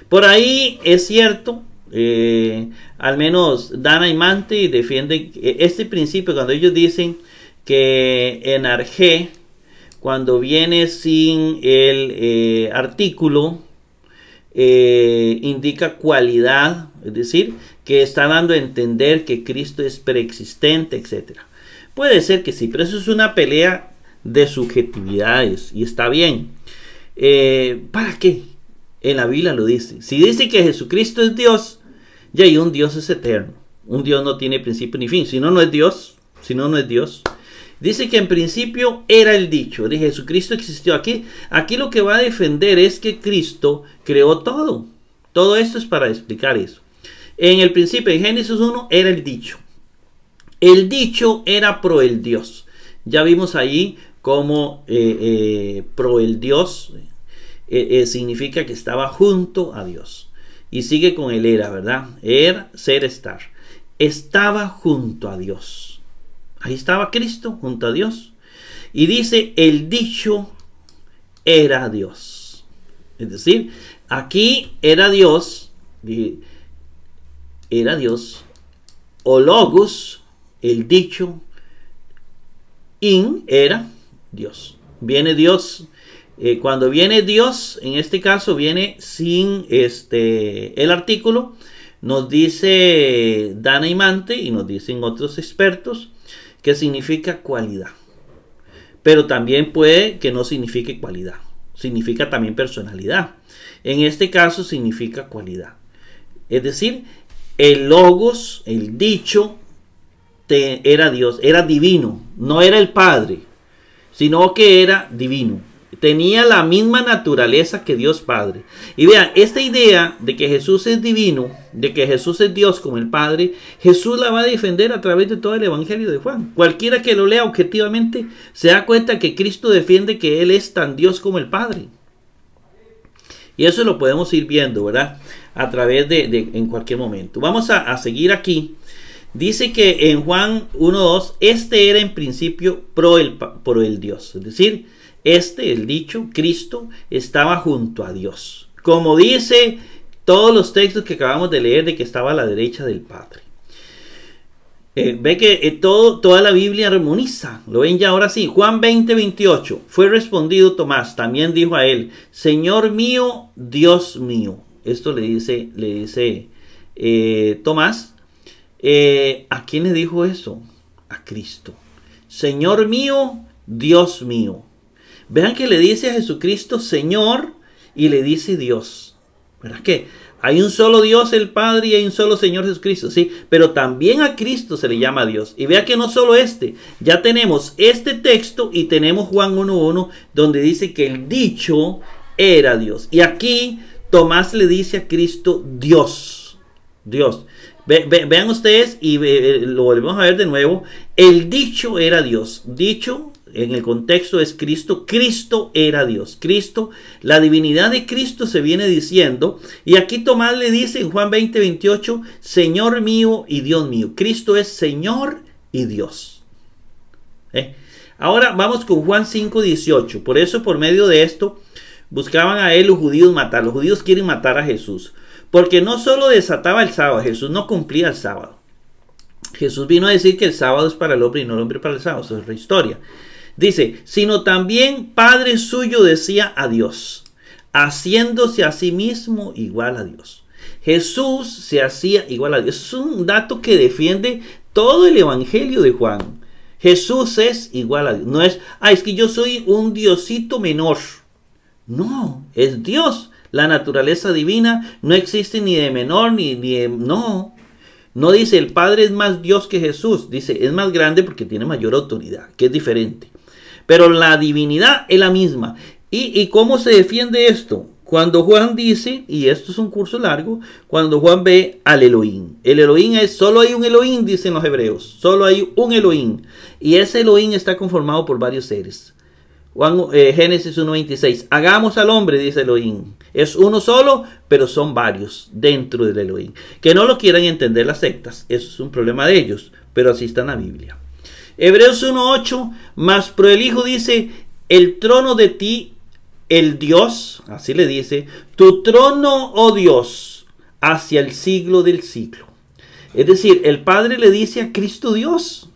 Por ahí es cierto eh, al menos Dana y Mante defienden e-, este principio cuando ellos dicen que en Arge, cuando viene sin el eh, artículo, eh, indica cualidad, es decir, que está dando a entender que Cristo es preexistente, etc. Puede ser que sí, pero eso es una pelea de subjetividades y está bien. ¿Para qué? En la Biblia lo dice. Si dice que Jesucristo es Dios, y ahí un Dios es eterno. Un Dios no tiene principio ni fin. Si no, no es Dios. Si no, no es Dios. Dice que en principio era el dicho. De Jesucristo existió aquí. Aquí lo que va a defender es que Cristo creó todo. Todo esto es para explicar eso. En el principio, en Génesis 1, era el dicho. El dicho era pro el Dios. Ya vimos ahí como eh, eh, pro el Dios eh, significa que estaba junto a Dios. Y sigue con el era, ¿verdad? Era, ser, estar. Estaba junto a Dios. Ahí estaba Cristo junto a Dios. Y dice, el dicho era Dios. Es decir, aquí era Dios. Era Dios. O logos, el dicho. In era Dios. Viene Dios eh, cuando viene Dios, en este caso viene sin este, el artículo, nos dice Dana y y nos dicen otros expertos que significa cualidad. Pero también puede que no signifique cualidad, significa también personalidad. En este caso significa cualidad. Es decir, el logos, el dicho, era Dios, era divino, no era el Padre, sino que era divino tenía la misma naturaleza que Dios Padre. Y vean, esta idea de que Jesús es divino, de que Jesús es Dios como el Padre, Jesús la va a defender a través de todo el Evangelio de Juan. Cualquiera que lo lea objetivamente se da cuenta que Cristo defiende que Él es tan Dios como el Padre. Y eso lo podemos ir viendo, ¿verdad? A través de, en cualquier momento. Vamos a, seguir aquí. Dice que en Juan 1.2, este era en principio pro el, pro el Dios. Es decir, este, el dicho, Cristo, estaba junto a Dios. Como dice todos los textos que acabamos de leer de que estaba a la derecha del Padre. Eh, ve que eh, todo, toda la Biblia armoniza. Lo ven ya ahora sí. Juan 20, 28. Fue respondido Tomás. También dijo a él, Señor mío, Dios mío. Esto le dice, le dice eh, Tomás. ¿A quién le dijo eso? A Cristo. Señor mío, Dios mío. Vean que le dice a Jesucristo Señor y le dice Dios. ¿Verdad que? Hay un solo Dios, el Padre, y hay un solo Señor Jesucristo, sí, pero también a Cristo se le llama Dios. Y vean que no solo este, ya tenemos este texto y tenemos Juan 1.1, donde dice que el dicho era Dios. Y aquí Tomás le dice a Cristo Dios, Dios. vean ustedes y lo volvemos a ver de nuevo, el dicho era Dios, dicho en el contexto es Cristo, Cristo era Dios. Cristo, la divinidad de Cristo se viene diciendo, y aquí Tomás le dice en Juan 20, 28, Señor mío y Dios mío. Cristo es Señor y Dios. ¿Eh? Ahora vamos con Juan 5, Por eso, por medio de esto, buscaban a él los judíos matar. Los judíos quieren matar a Jesús. Porque no solo desataba el sábado, Jesús no cumplía el sábado. Jesús vino a decir que el sábado es para el hombre y no el hombre para el sábado. ...esa es la historia. Dice, sino también Padre suyo decía a Dios, haciéndose a sí mismo igual a Dios. Jesús se hacía igual a Dios. Es un dato que defiende todo el Evangelio de Juan. Jesús es igual a Dios. No es, ah, es que yo soy un diosito menor. No, es Dios. La naturaleza divina no existe ni de menor ni, de... No. No dice el Padre es más Dios que Jesús. Dice es más grande porque tiene mayor autoridad, que es diferente pero la divinidad es la misma. ¿Y, cómo se defiende esto? Cuando Juan dice, y esto es un curso largo, cuando Juan ve al Elohim. El Elohim es, solo hay un Elohim, dicen los hebreos, solo hay un Elohim. Y ese Elohim está conformado por varios seres. Juan, eh, Génesis 1.26, hagamos al hombre, dice Elohim. Es uno solo, pero son varios dentro del Elohim. Que no lo quieran entender las sectas, eso es un problema de ellos, pero así está en la Biblia. Hebreos 1.8, más pro el Hijo dice, el trono de ti, el Dios, así le dice, tu trono, oh Dios, hacia el siglo del siglo. Es decir, el Padre le dice a Cristo Dios,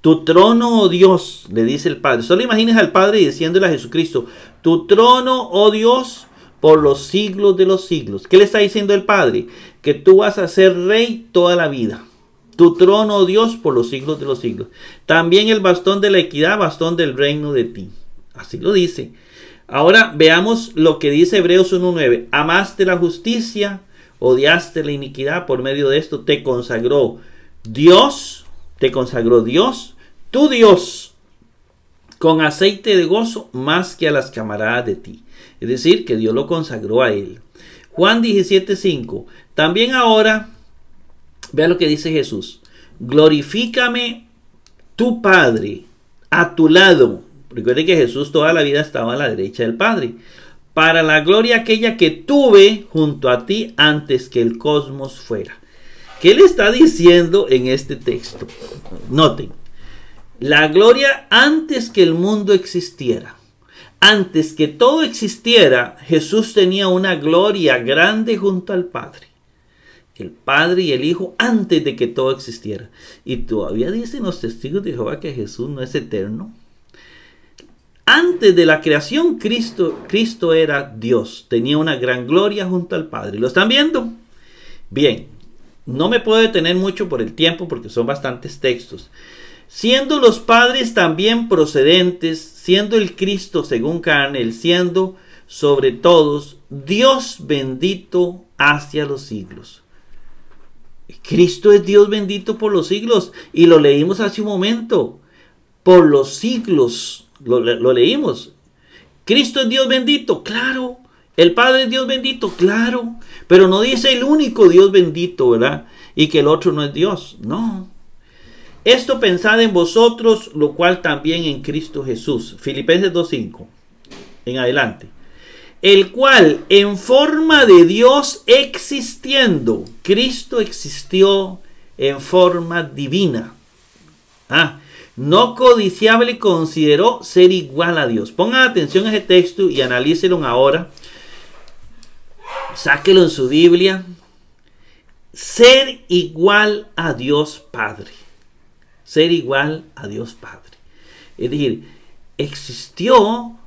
tu trono, oh Dios, le dice el Padre. Solo imagines al Padre diciéndole a Jesucristo, tu trono, oh Dios, por los siglos de los siglos. ¿Qué le está diciendo el Padre? Que tú vas a ser rey toda la vida tu trono, oh Dios, por los siglos de los siglos. También el bastón de la equidad, bastón del reino de ti. Así lo dice. Ahora veamos lo que dice Hebreos 1.9. Amaste la justicia, odiaste la iniquidad, por medio de esto te consagró Dios, te consagró Dios, tu Dios, con aceite de gozo más que a las camaradas de ti. Es decir, que Dios lo consagró a él. Juan 17.5. También ahora Vea lo que dice Jesús. Glorifícame tu Padre a tu lado. Recuerde que Jesús toda la vida estaba a la derecha del Padre. Para la gloria aquella que tuve junto a ti antes que el cosmos fuera. ¿Qué le está diciendo en este texto? Noten. La gloria antes que el mundo existiera. Antes que todo existiera, Jesús tenía una gloria grande junto al Padre el Padre y el Hijo antes de que todo existiera. Y todavía dicen los testigos de Jehová que Jesús no es eterno. Antes de la creación, Cristo, Cristo era Dios. Tenía una gran gloria junto al Padre. ¿Lo están viendo? Bien, no me puedo detener mucho por el tiempo porque son bastantes textos. Siendo los padres también procedentes, siendo el Cristo según carne, el siendo sobre todos, Dios bendito hacia los siglos. Cristo es Dios bendito por los siglos. Y lo leímos hace un momento. Por los siglos. Lo, leímos. Cristo es Dios bendito, claro. El Padre es Dios bendito, claro. Pero no dice el único Dios bendito, ¿verdad? Y que el otro no es Dios. No. Esto pensad en vosotros, lo cual también en Cristo Jesús. Filipenses 2.5. En adelante el cual en forma de Dios existiendo, Cristo existió en forma divina. Ah, no codiciable consideró ser igual a Dios. Pongan atención a ese texto y analícelo ahora. Sáquelo en su Biblia. Ser igual a Dios Padre. Ser igual a Dios Padre. Es decir, existió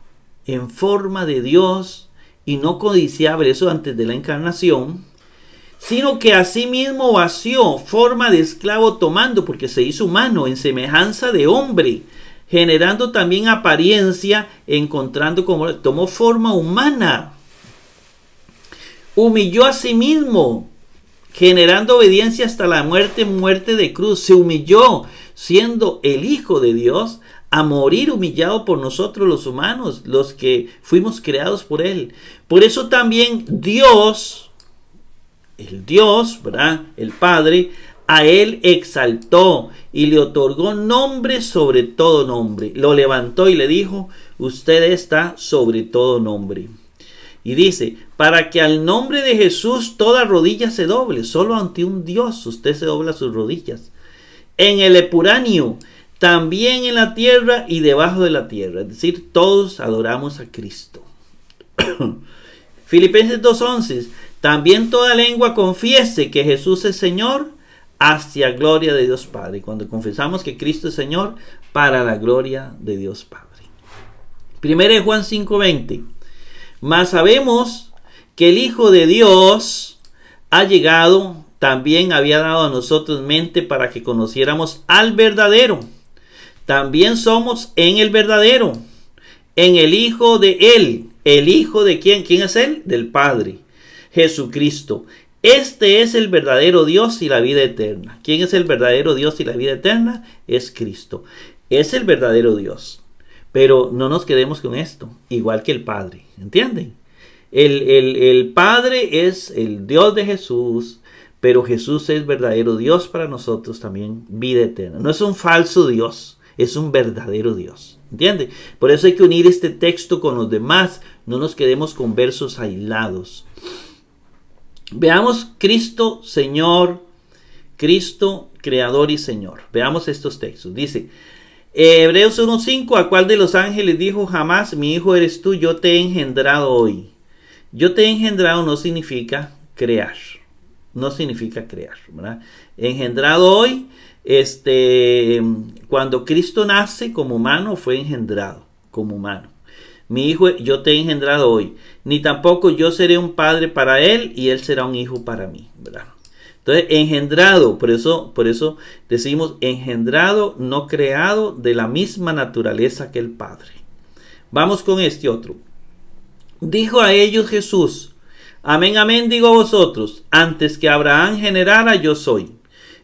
en forma de Dios y no codiciable... eso antes de la encarnación, sino que asimismo vació forma de esclavo tomando, porque se hizo humano en semejanza de hombre, generando también apariencia, encontrando como tomó forma humana. Humilló a sí mismo, generando obediencia hasta la muerte, muerte de cruz. Se humilló siendo el Hijo de Dios, a morir humillado por nosotros los humanos, los que fuimos creados por Él. Por eso también Dios, el Dios, ¿verdad? El Padre, a Él exaltó y le otorgó nombre sobre todo nombre. Lo levantó y le dijo, usted está sobre todo nombre. Y dice, para que al nombre de Jesús toda rodilla se doble, solo ante un Dios usted se dobla sus rodillas. En el Epuranio, también en la tierra y debajo de la tierra. Es decir, todos adoramos a Cristo. Filipenses 2.11. También toda lengua confiese que Jesús es Señor hacia gloria de Dios Padre. Cuando confesamos que Cristo es Señor para la gloria de Dios Padre. Primero Juan 5.20. Mas sabemos que el Hijo de Dios ha llegado, también había dado a nosotros mente para que conociéramos al verdadero también somos en el verdadero, en el Hijo de Él. ¿El Hijo de quién? ¿Quién es Él? Del Padre, Jesucristo. Este es el verdadero Dios y la vida eterna. ¿Quién es el verdadero Dios y la vida eterna? Es Cristo. Es el verdadero Dios. Pero no nos quedemos con esto, igual que el Padre. ¿Entienden? El, Padre es el Dios de Jesús, pero Jesús es verdadero Dios para nosotros también, vida eterna. No es un falso Dios es un verdadero Dios. ¿entiendes? Por eso hay que unir este texto con los demás. No nos quedemos con versos aislados. Veamos Cristo Señor, Cristo Creador y Señor. Veamos estos textos. Dice, Hebreos 1.5, a cuál de los ángeles dijo jamás, mi hijo eres tú, yo te he engendrado hoy. Yo te he engendrado no significa crear. No significa crear. ¿verdad? Engendrado hoy este, cuando Cristo nace como humano, fue engendrado como humano. Mi hijo yo te he engendrado hoy, ni tampoco yo seré un padre para él y él será un hijo para mí, ¿verdad? Entonces, engendrado, por eso, por eso decimos engendrado, no creado, de la misma naturaleza que el Padre. Vamos con este otro. Dijo a ellos Jesús, amén, amén, digo vosotros, antes que Abraham generara yo soy.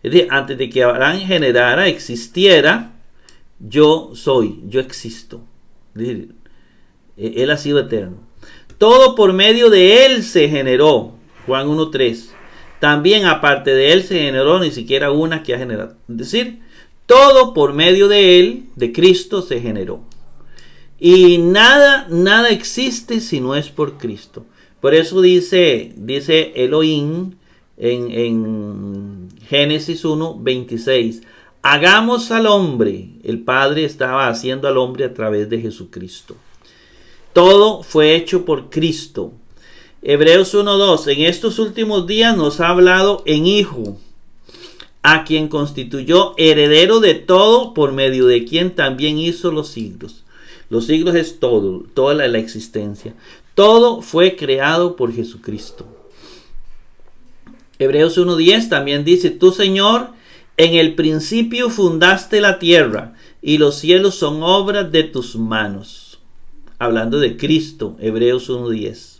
Es antes de que Abraham generara, existiera, yo soy, yo existo. E-, él ha sido eterno. Todo por medio de él se generó. Juan 1.3. También aparte de él se generó ni siquiera una que ha generado. Es decir, todo por medio de él, de Cristo, se generó. Y nada, nada existe si no es por Cristo. Por eso dice, dice Elohim en, en Génesis 1, 26. Hagamos al hombre. El Padre estaba haciendo al hombre a través de Jesucristo. Todo fue hecho por Cristo. Hebreos 2 En estos últimos días nos ha hablado en Hijo, a quien constituyó heredero de todo, por medio de quien también hizo los siglos. Los siglos es todo, toda la existencia. Todo fue creado por Jesucristo. Hebreos 1.10 también dice, tú Señor, en el principio fundaste la tierra y los cielos son obra de tus manos. Hablando de Cristo, Hebreos 1.10.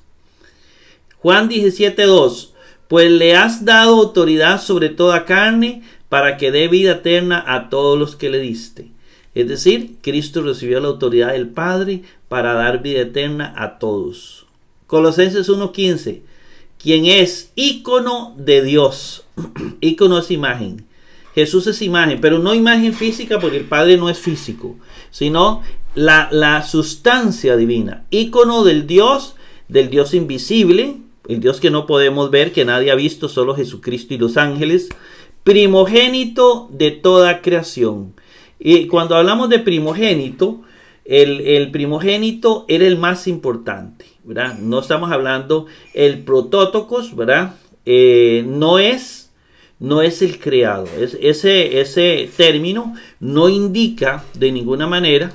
Juan 17.2, pues le has dado autoridad sobre toda carne para que dé vida eterna a todos los que le diste. Es decir, Cristo recibió la autoridad del Padre para dar vida eterna a todos. Colosenses 1.15 quien es ícono de Dios. ícono es imagen. Jesús es imagen, pero no imagen física porque el Padre no es físico, sino la, sustancia divina. Ícono del Dios, del Dios invisible, el Dios que no podemos ver, que nadie ha visto, solo Jesucristo y los ángeles, primogénito de toda creación. Y cuando hablamos de primogénito, el, el primogénito era el más importante. No estamos hablando, el protótocos, ¿verdad? Eh, no es no es el creado. ese, ese término no indica de ninguna manera,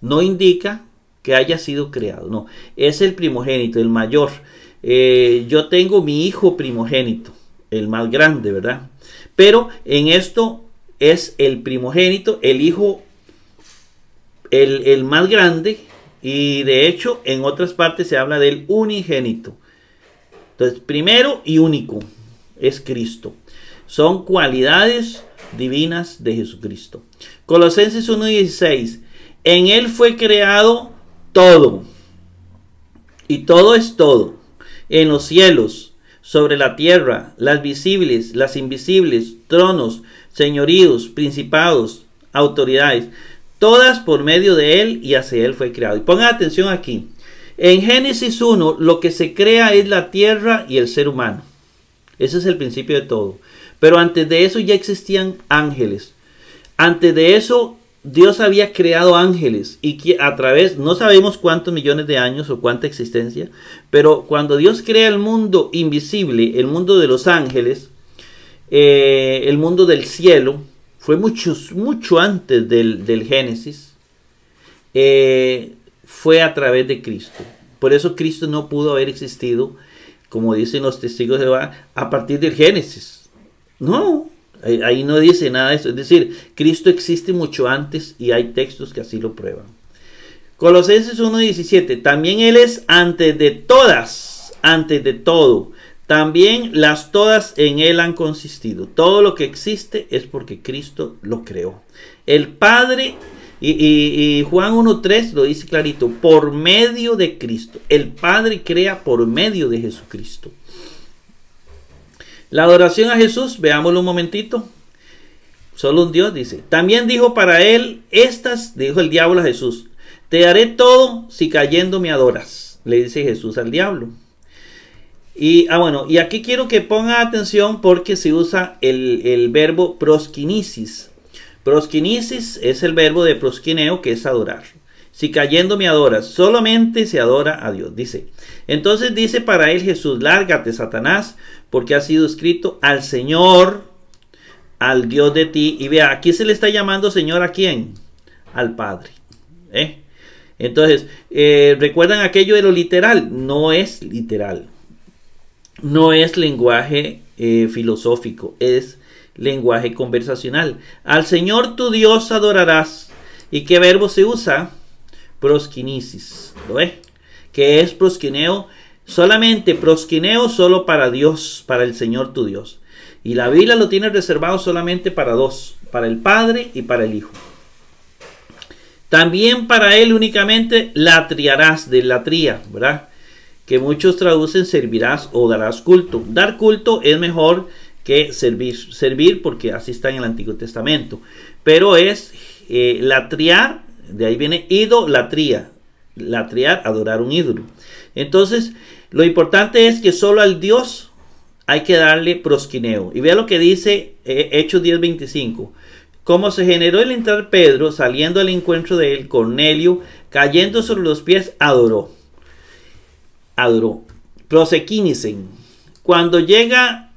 no indica que haya sido creado. No, es el primogénito, el mayor. Eh, yo tengo mi hijo primogénito, el más grande, ¿verdad? Pero en esto es el primogénito, el hijo, el, el más grande, y de hecho, en otras partes se habla del unigénito. Entonces, primero y único es Cristo. Son cualidades divinas de Jesucristo. Colosenses 1:16. En Él fue creado todo. Y todo es todo. En los cielos, sobre la tierra, las visibles, las invisibles, tronos, señoríos, principados, autoridades todas por medio de Él y hacia Él fue creado. Y pongan atención aquí. En Génesis 1 lo que se crea es la tierra y el ser humano. Ese es el principio de todo. Pero antes de eso ya existían ángeles. Antes de eso Dios había creado ángeles y que a través, no sabemos cuántos millones de años o cuánta existencia, pero cuando Dios crea el mundo invisible, el mundo de los ángeles, eh, el mundo del cielo, fue muchos, mucho antes del, Génesis, eh, fue a través de Cristo. Por eso Cristo no pudo haber existido, como dicen los testigos de Jehová, a partir del Génesis. No, ahí no dice nada de eso. Es decir, Cristo existe mucho antes y hay textos que así lo prueban. Colosenses 1.17, también Él es antes de todas, antes de todo también las todas en Él han consistido. Todo lo que existe es porque Cristo lo creó. El Padre, y, Juan 1.3 lo dice clarito, por medio de Cristo. El Padre crea por medio de Jesucristo. La adoración a Jesús, veámoslo un momentito. Solo un Dios dice. También dijo para él, estas, dijo el diablo a Jesús, te haré todo si cayendo me adoras, le dice Jesús al diablo. Y, ah, bueno, y aquí quiero que ponga atención porque se usa el, verbo proskinesis. Proskinesis es el verbo de prosquineo que es adorar. Si cayendo me adoras, solamente se adora a Dios, dice. Entonces dice para él Jesús, lárgate Satanás, porque ha sido escrito al Señor, al Dios de ti. Y vea, aquí se le está llamando Señor a quién? Al Padre. ¿eh? Entonces, eh, recuerdan aquello de lo literal, no es literal no es lenguaje eh, filosófico, es lenguaje conversacional. Al Señor tu Dios adorarás. ¿Y qué verbo se usa? Proskinesis, ¿lo Que es prosquineo, solamente prosquineo solo para Dios, para el Señor tu Dios. Y la Biblia lo tiene reservado solamente para dos, para el Padre y para el Hijo. También para Él únicamente latriarás de latría, ¿verdad? que muchos traducen servirás o darás culto. Dar culto es mejor que servir, servir porque así está en el Antiguo Testamento. Pero es eh, latriar, de ahí viene idolatría, latriar, adorar un ídolo. Entonces, lo importante es que solo al Dios hay que darle prosquineo. Y vea lo que dice eh, Hechos 10:25. Como se generó el entrar Pedro, saliendo al encuentro de él, Cornelio, cayendo sobre los pies, adoró adoró. Prosequínicen. Cuando llega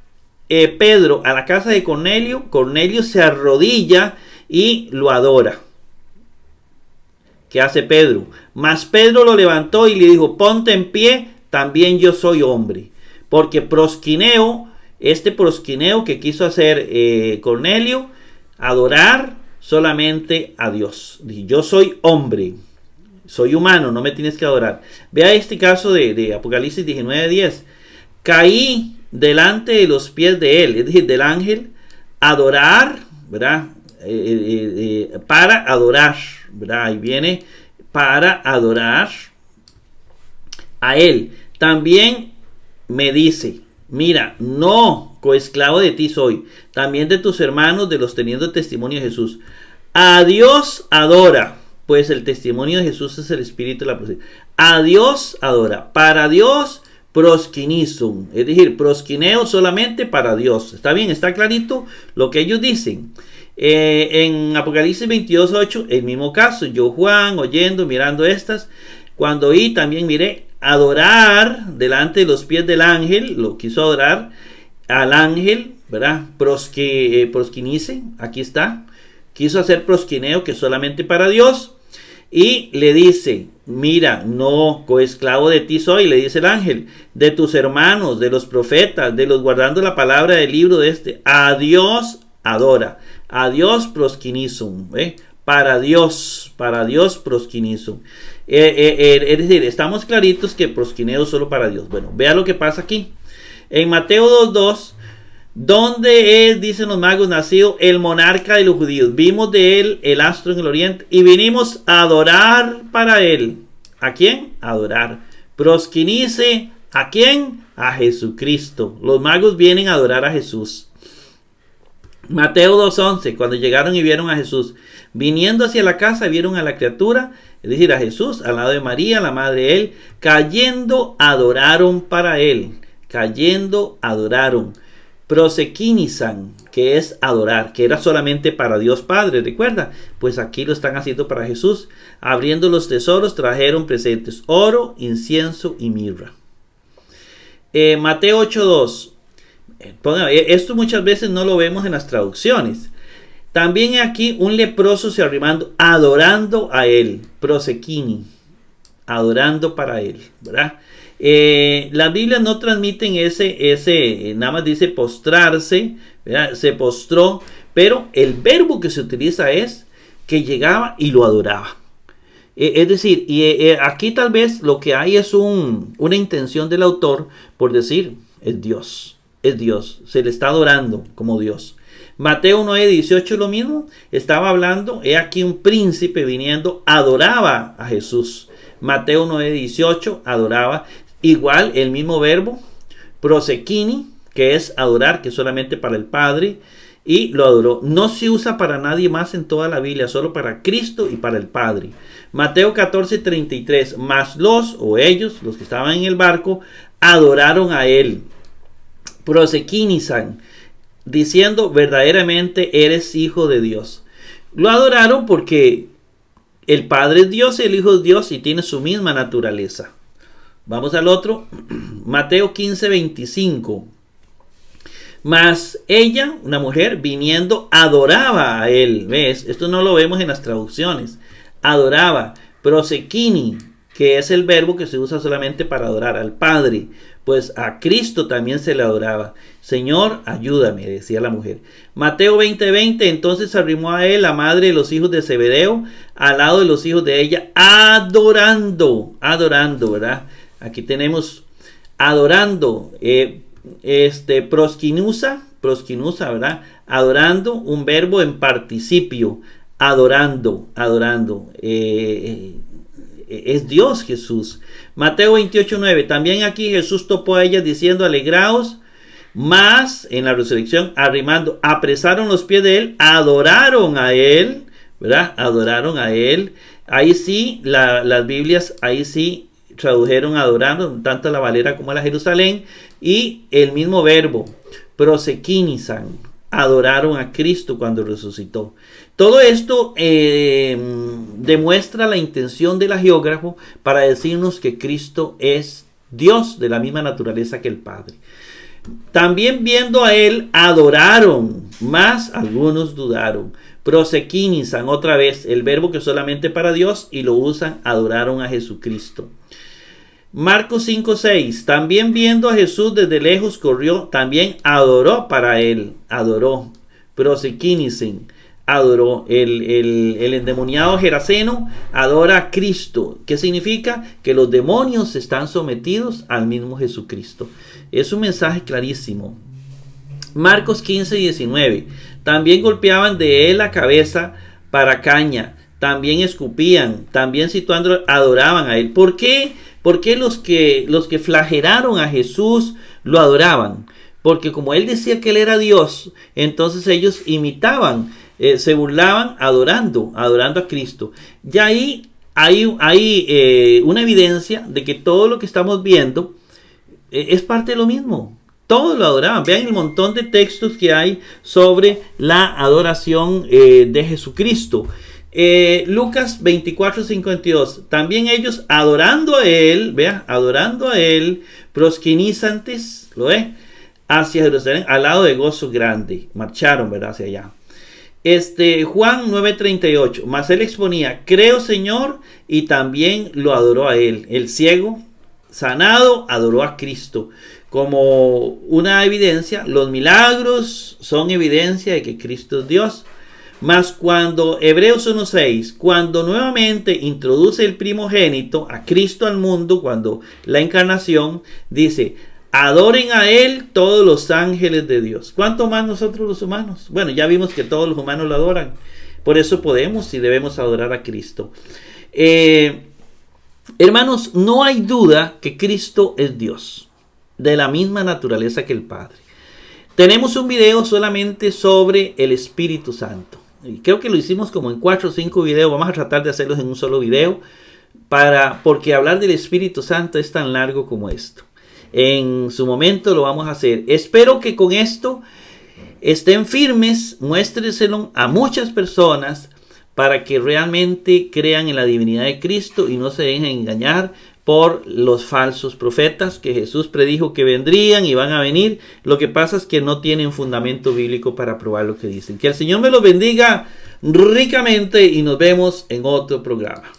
eh, Pedro a la casa de Cornelio, Cornelio se arrodilla y lo adora. ¿Qué hace Pedro? Mas Pedro lo levantó y le dijo, ponte en pie, también yo soy hombre. Porque prosquineo, este prosquineo que quiso hacer eh, Cornelio, adorar solamente a Dios. Yo soy hombre soy humano, no me tienes que adorar. Vea este caso de, de Apocalipsis 19:10. Caí delante de los pies de él, es decir, del ángel, adorar, ¿verdad? Eh, eh, eh, para adorar, ¿verdad? Y viene para adorar a él. También me dice, mira, no coesclavo de ti soy, también de tus hermanos, de los teniendo testimonio de Jesús. A Dios adora pues el testimonio de Jesús es el espíritu de la presencia. A Dios adora, para Dios prosquinizo. es decir, prosquineo solamente para Dios. ¿Está bien? ¿Está clarito lo que ellos dicen? Eh, en Apocalipsis 22, 8, el mismo caso, yo Juan, oyendo, mirando estas, cuando oí también miré adorar delante de los pies del ángel, lo quiso adorar al ángel, ¿verdad? Eh, prosquinice, aquí está, quiso hacer prosquineo que solamente para Dios. Y le dice, mira, no coesclavo de ti soy, le dice el ángel, de tus hermanos, de los profetas, de los guardando la palabra del libro de este. A Dios adora, a Dios para Dios, para Dios prosquinizum. Eh, eh, eh, es decir, estamos claritos que prosquineo solo para Dios. Bueno, vea lo que pasa aquí. En Mateo 2.2 ¿Dónde es, dicen los magos, nacido el monarca de los judíos? Vimos de él el astro en el oriente y vinimos a adorar para él. ¿A quién? Adorar. Prosquinice, ¿a quién? A Jesucristo. Los magos vienen a adorar a Jesús. Mateo 2.11, cuando llegaron y vieron a Jesús. Viniendo hacia la casa, vieron a la criatura, es decir, a Jesús, al lado de María, la madre de él. Cayendo, adoraron para él. Cayendo, adoraron san, que es adorar, que era solamente para Dios Padre, recuerda, pues aquí lo están haciendo para Jesús. Abriendo los tesoros trajeron presentes oro, incienso y mirra. Eh, Mateo 8.2. Eh, eh, esto muchas veces no lo vemos en las traducciones. También aquí un leproso se arrimando, adorando a él, prosequini, adorando para él, ¿verdad? las eh, la Biblia no transmiten ese, ese, eh, nada más dice postrarse, se postró, pero el verbo que se utiliza es que llegaba y lo adoraba. Eh, es decir, y aquí tal vez lo que hay es una intención del autor por decir, es Dios, es Dios, se le está adorando como Dios. Mateo 9, 18 lo mismo, estaba hablando, he aquí un príncipe viniendo, adoraba a Jesús. Mateo 9, 18, adoraba. Igual el mismo verbo, prosequini, que es adorar, que es solamente para el Padre, y lo adoró. No se usa para nadie más en toda la Biblia, solo para Cristo y para el Padre. Mateo 14, 33. más los o ellos, los que estaban en el barco, adoraron a él. Prosequinizan, diciendo verdaderamente eres hijo de Dios. Lo adoraron porque el Padre es Dios, y el Hijo es Dios y tiene su misma naturaleza. Vamos al otro. Mateo 15, 25. Mas ella, una mujer, viniendo, adoraba a él. ¿Ves? Esto no lo vemos en las traducciones. Adoraba. Prosequini, que es el verbo que se usa solamente para adorar al Padre. Pues a Cristo también se le adoraba. Señor, ayúdame, decía la mujer. Mateo 20:20, 20, entonces arrimó a él la madre de los hijos de Zebedeo, al lado de los hijos de ella, adorando, adorando, ¿verdad? Aquí tenemos adorando, eh, este, prosquinusa, prosquinusa, ¿verdad? Adorando, un verbo en participio, adorando, adorando. Eh, eh, es Dios Jesús. Mateo 28, 9. También aquí Jesús topó a ellas diciendo, alegraos, más en la resurrección, arrimando, apresaron los pies de él, adoraron a él, ¿verdad? Adoraron a él. Ahí sí, las Biblias, ahí sí tradujeron adorando tanto a la Valera como a la Jerusalén, y el mismo verbo, prosequinizan, adoraron a Cristo cuando resucitó. Todo esto eh, demuestra la intención del agiógrafo para decirnos que Cristo es Dios de la misma naturaleza que el Padre. También viendo a él, adoraron, más algunos dudaron. Prosequinizan otra vez el verbo que solamente para Dios y lo usan, adoraron a Jesucristo. Marcos 5:6, también viendo a Jesús desde lejos corrió, también adoró para él, adoró, prosequinisen, adoró, el, endemoniado geraseno adora a Cristo, ¿qué significa? Que los demonios están sometidos al mismo Jesucristo. Es un mensaje clarísimo. Marcos 15:19, también golpeaban de él la cabeza para caña, también escupían, también situando, adoraban a él. ¿Por qué? ¿Por qué los que, los que flagelaron a Jesús lo adoraban? Porque como él decía que él era Dios, entonces ellos imitaban, eh, se burlaban adorando, adorando a Cristo. Y ahí hay, eh, una evidencia de que todo lo que estamos viendo eh, es parte de lo mismo. Todos lo adoraban. Vean el montón de textos que hay sobre la adoración de Jesucristo. Eh, Lucas 24, 52. También ellos adorando a él, vea, adorando a él, prosquinizantes, ¿lo ve? Hacia Jerusalén, al lado de gozo grande. Marcharon, ¿verdad? Hacia allá. Este, Juan 9:38. más él exponía, creo Señor, y también lo adoró a él. El ciego, sanado, adoró a Cristo. Como una evidencia, los milagros son evidencia de que Cristo es Dios. Mas cuando Hebreos 1.6, cuando nuevamente introduce el primogénito a Cristo al mundo, cuando la encarnación, dice, adoren a Él todos los ángeles de Dios. ¿Cuánto más nosotros los humanos? Bueno, ya vimos que todos los humanos lo adoran. Por eso podemos y debemos adorar a Cristo. Eh, hermanos, no hay duda que Cristo es Dios, de la misma naturaleza que el Padre. Tenemos un video solamente sobre el Espíritu Santo creo que lo hicimos como en cuatro o cinco videos. Vamos a tratar de hacerlos en un solo video. Para, porque hablar del Espíritu Santo es tan largo como esto. En su momento lo vamos a hacer. Espero que con esto estén firmes, muéstreselo a muchas personas para que realmente crean en la divinidad de Cristo y no se dejen engañar por los falsos profetas que Jesús predijo que vendrían y van a venir. Lo que pasa es que no tienen fundamento bíblico para probar lo que dicen. Que el Señor me los bendiga ricamente y nos vemos en otro programa.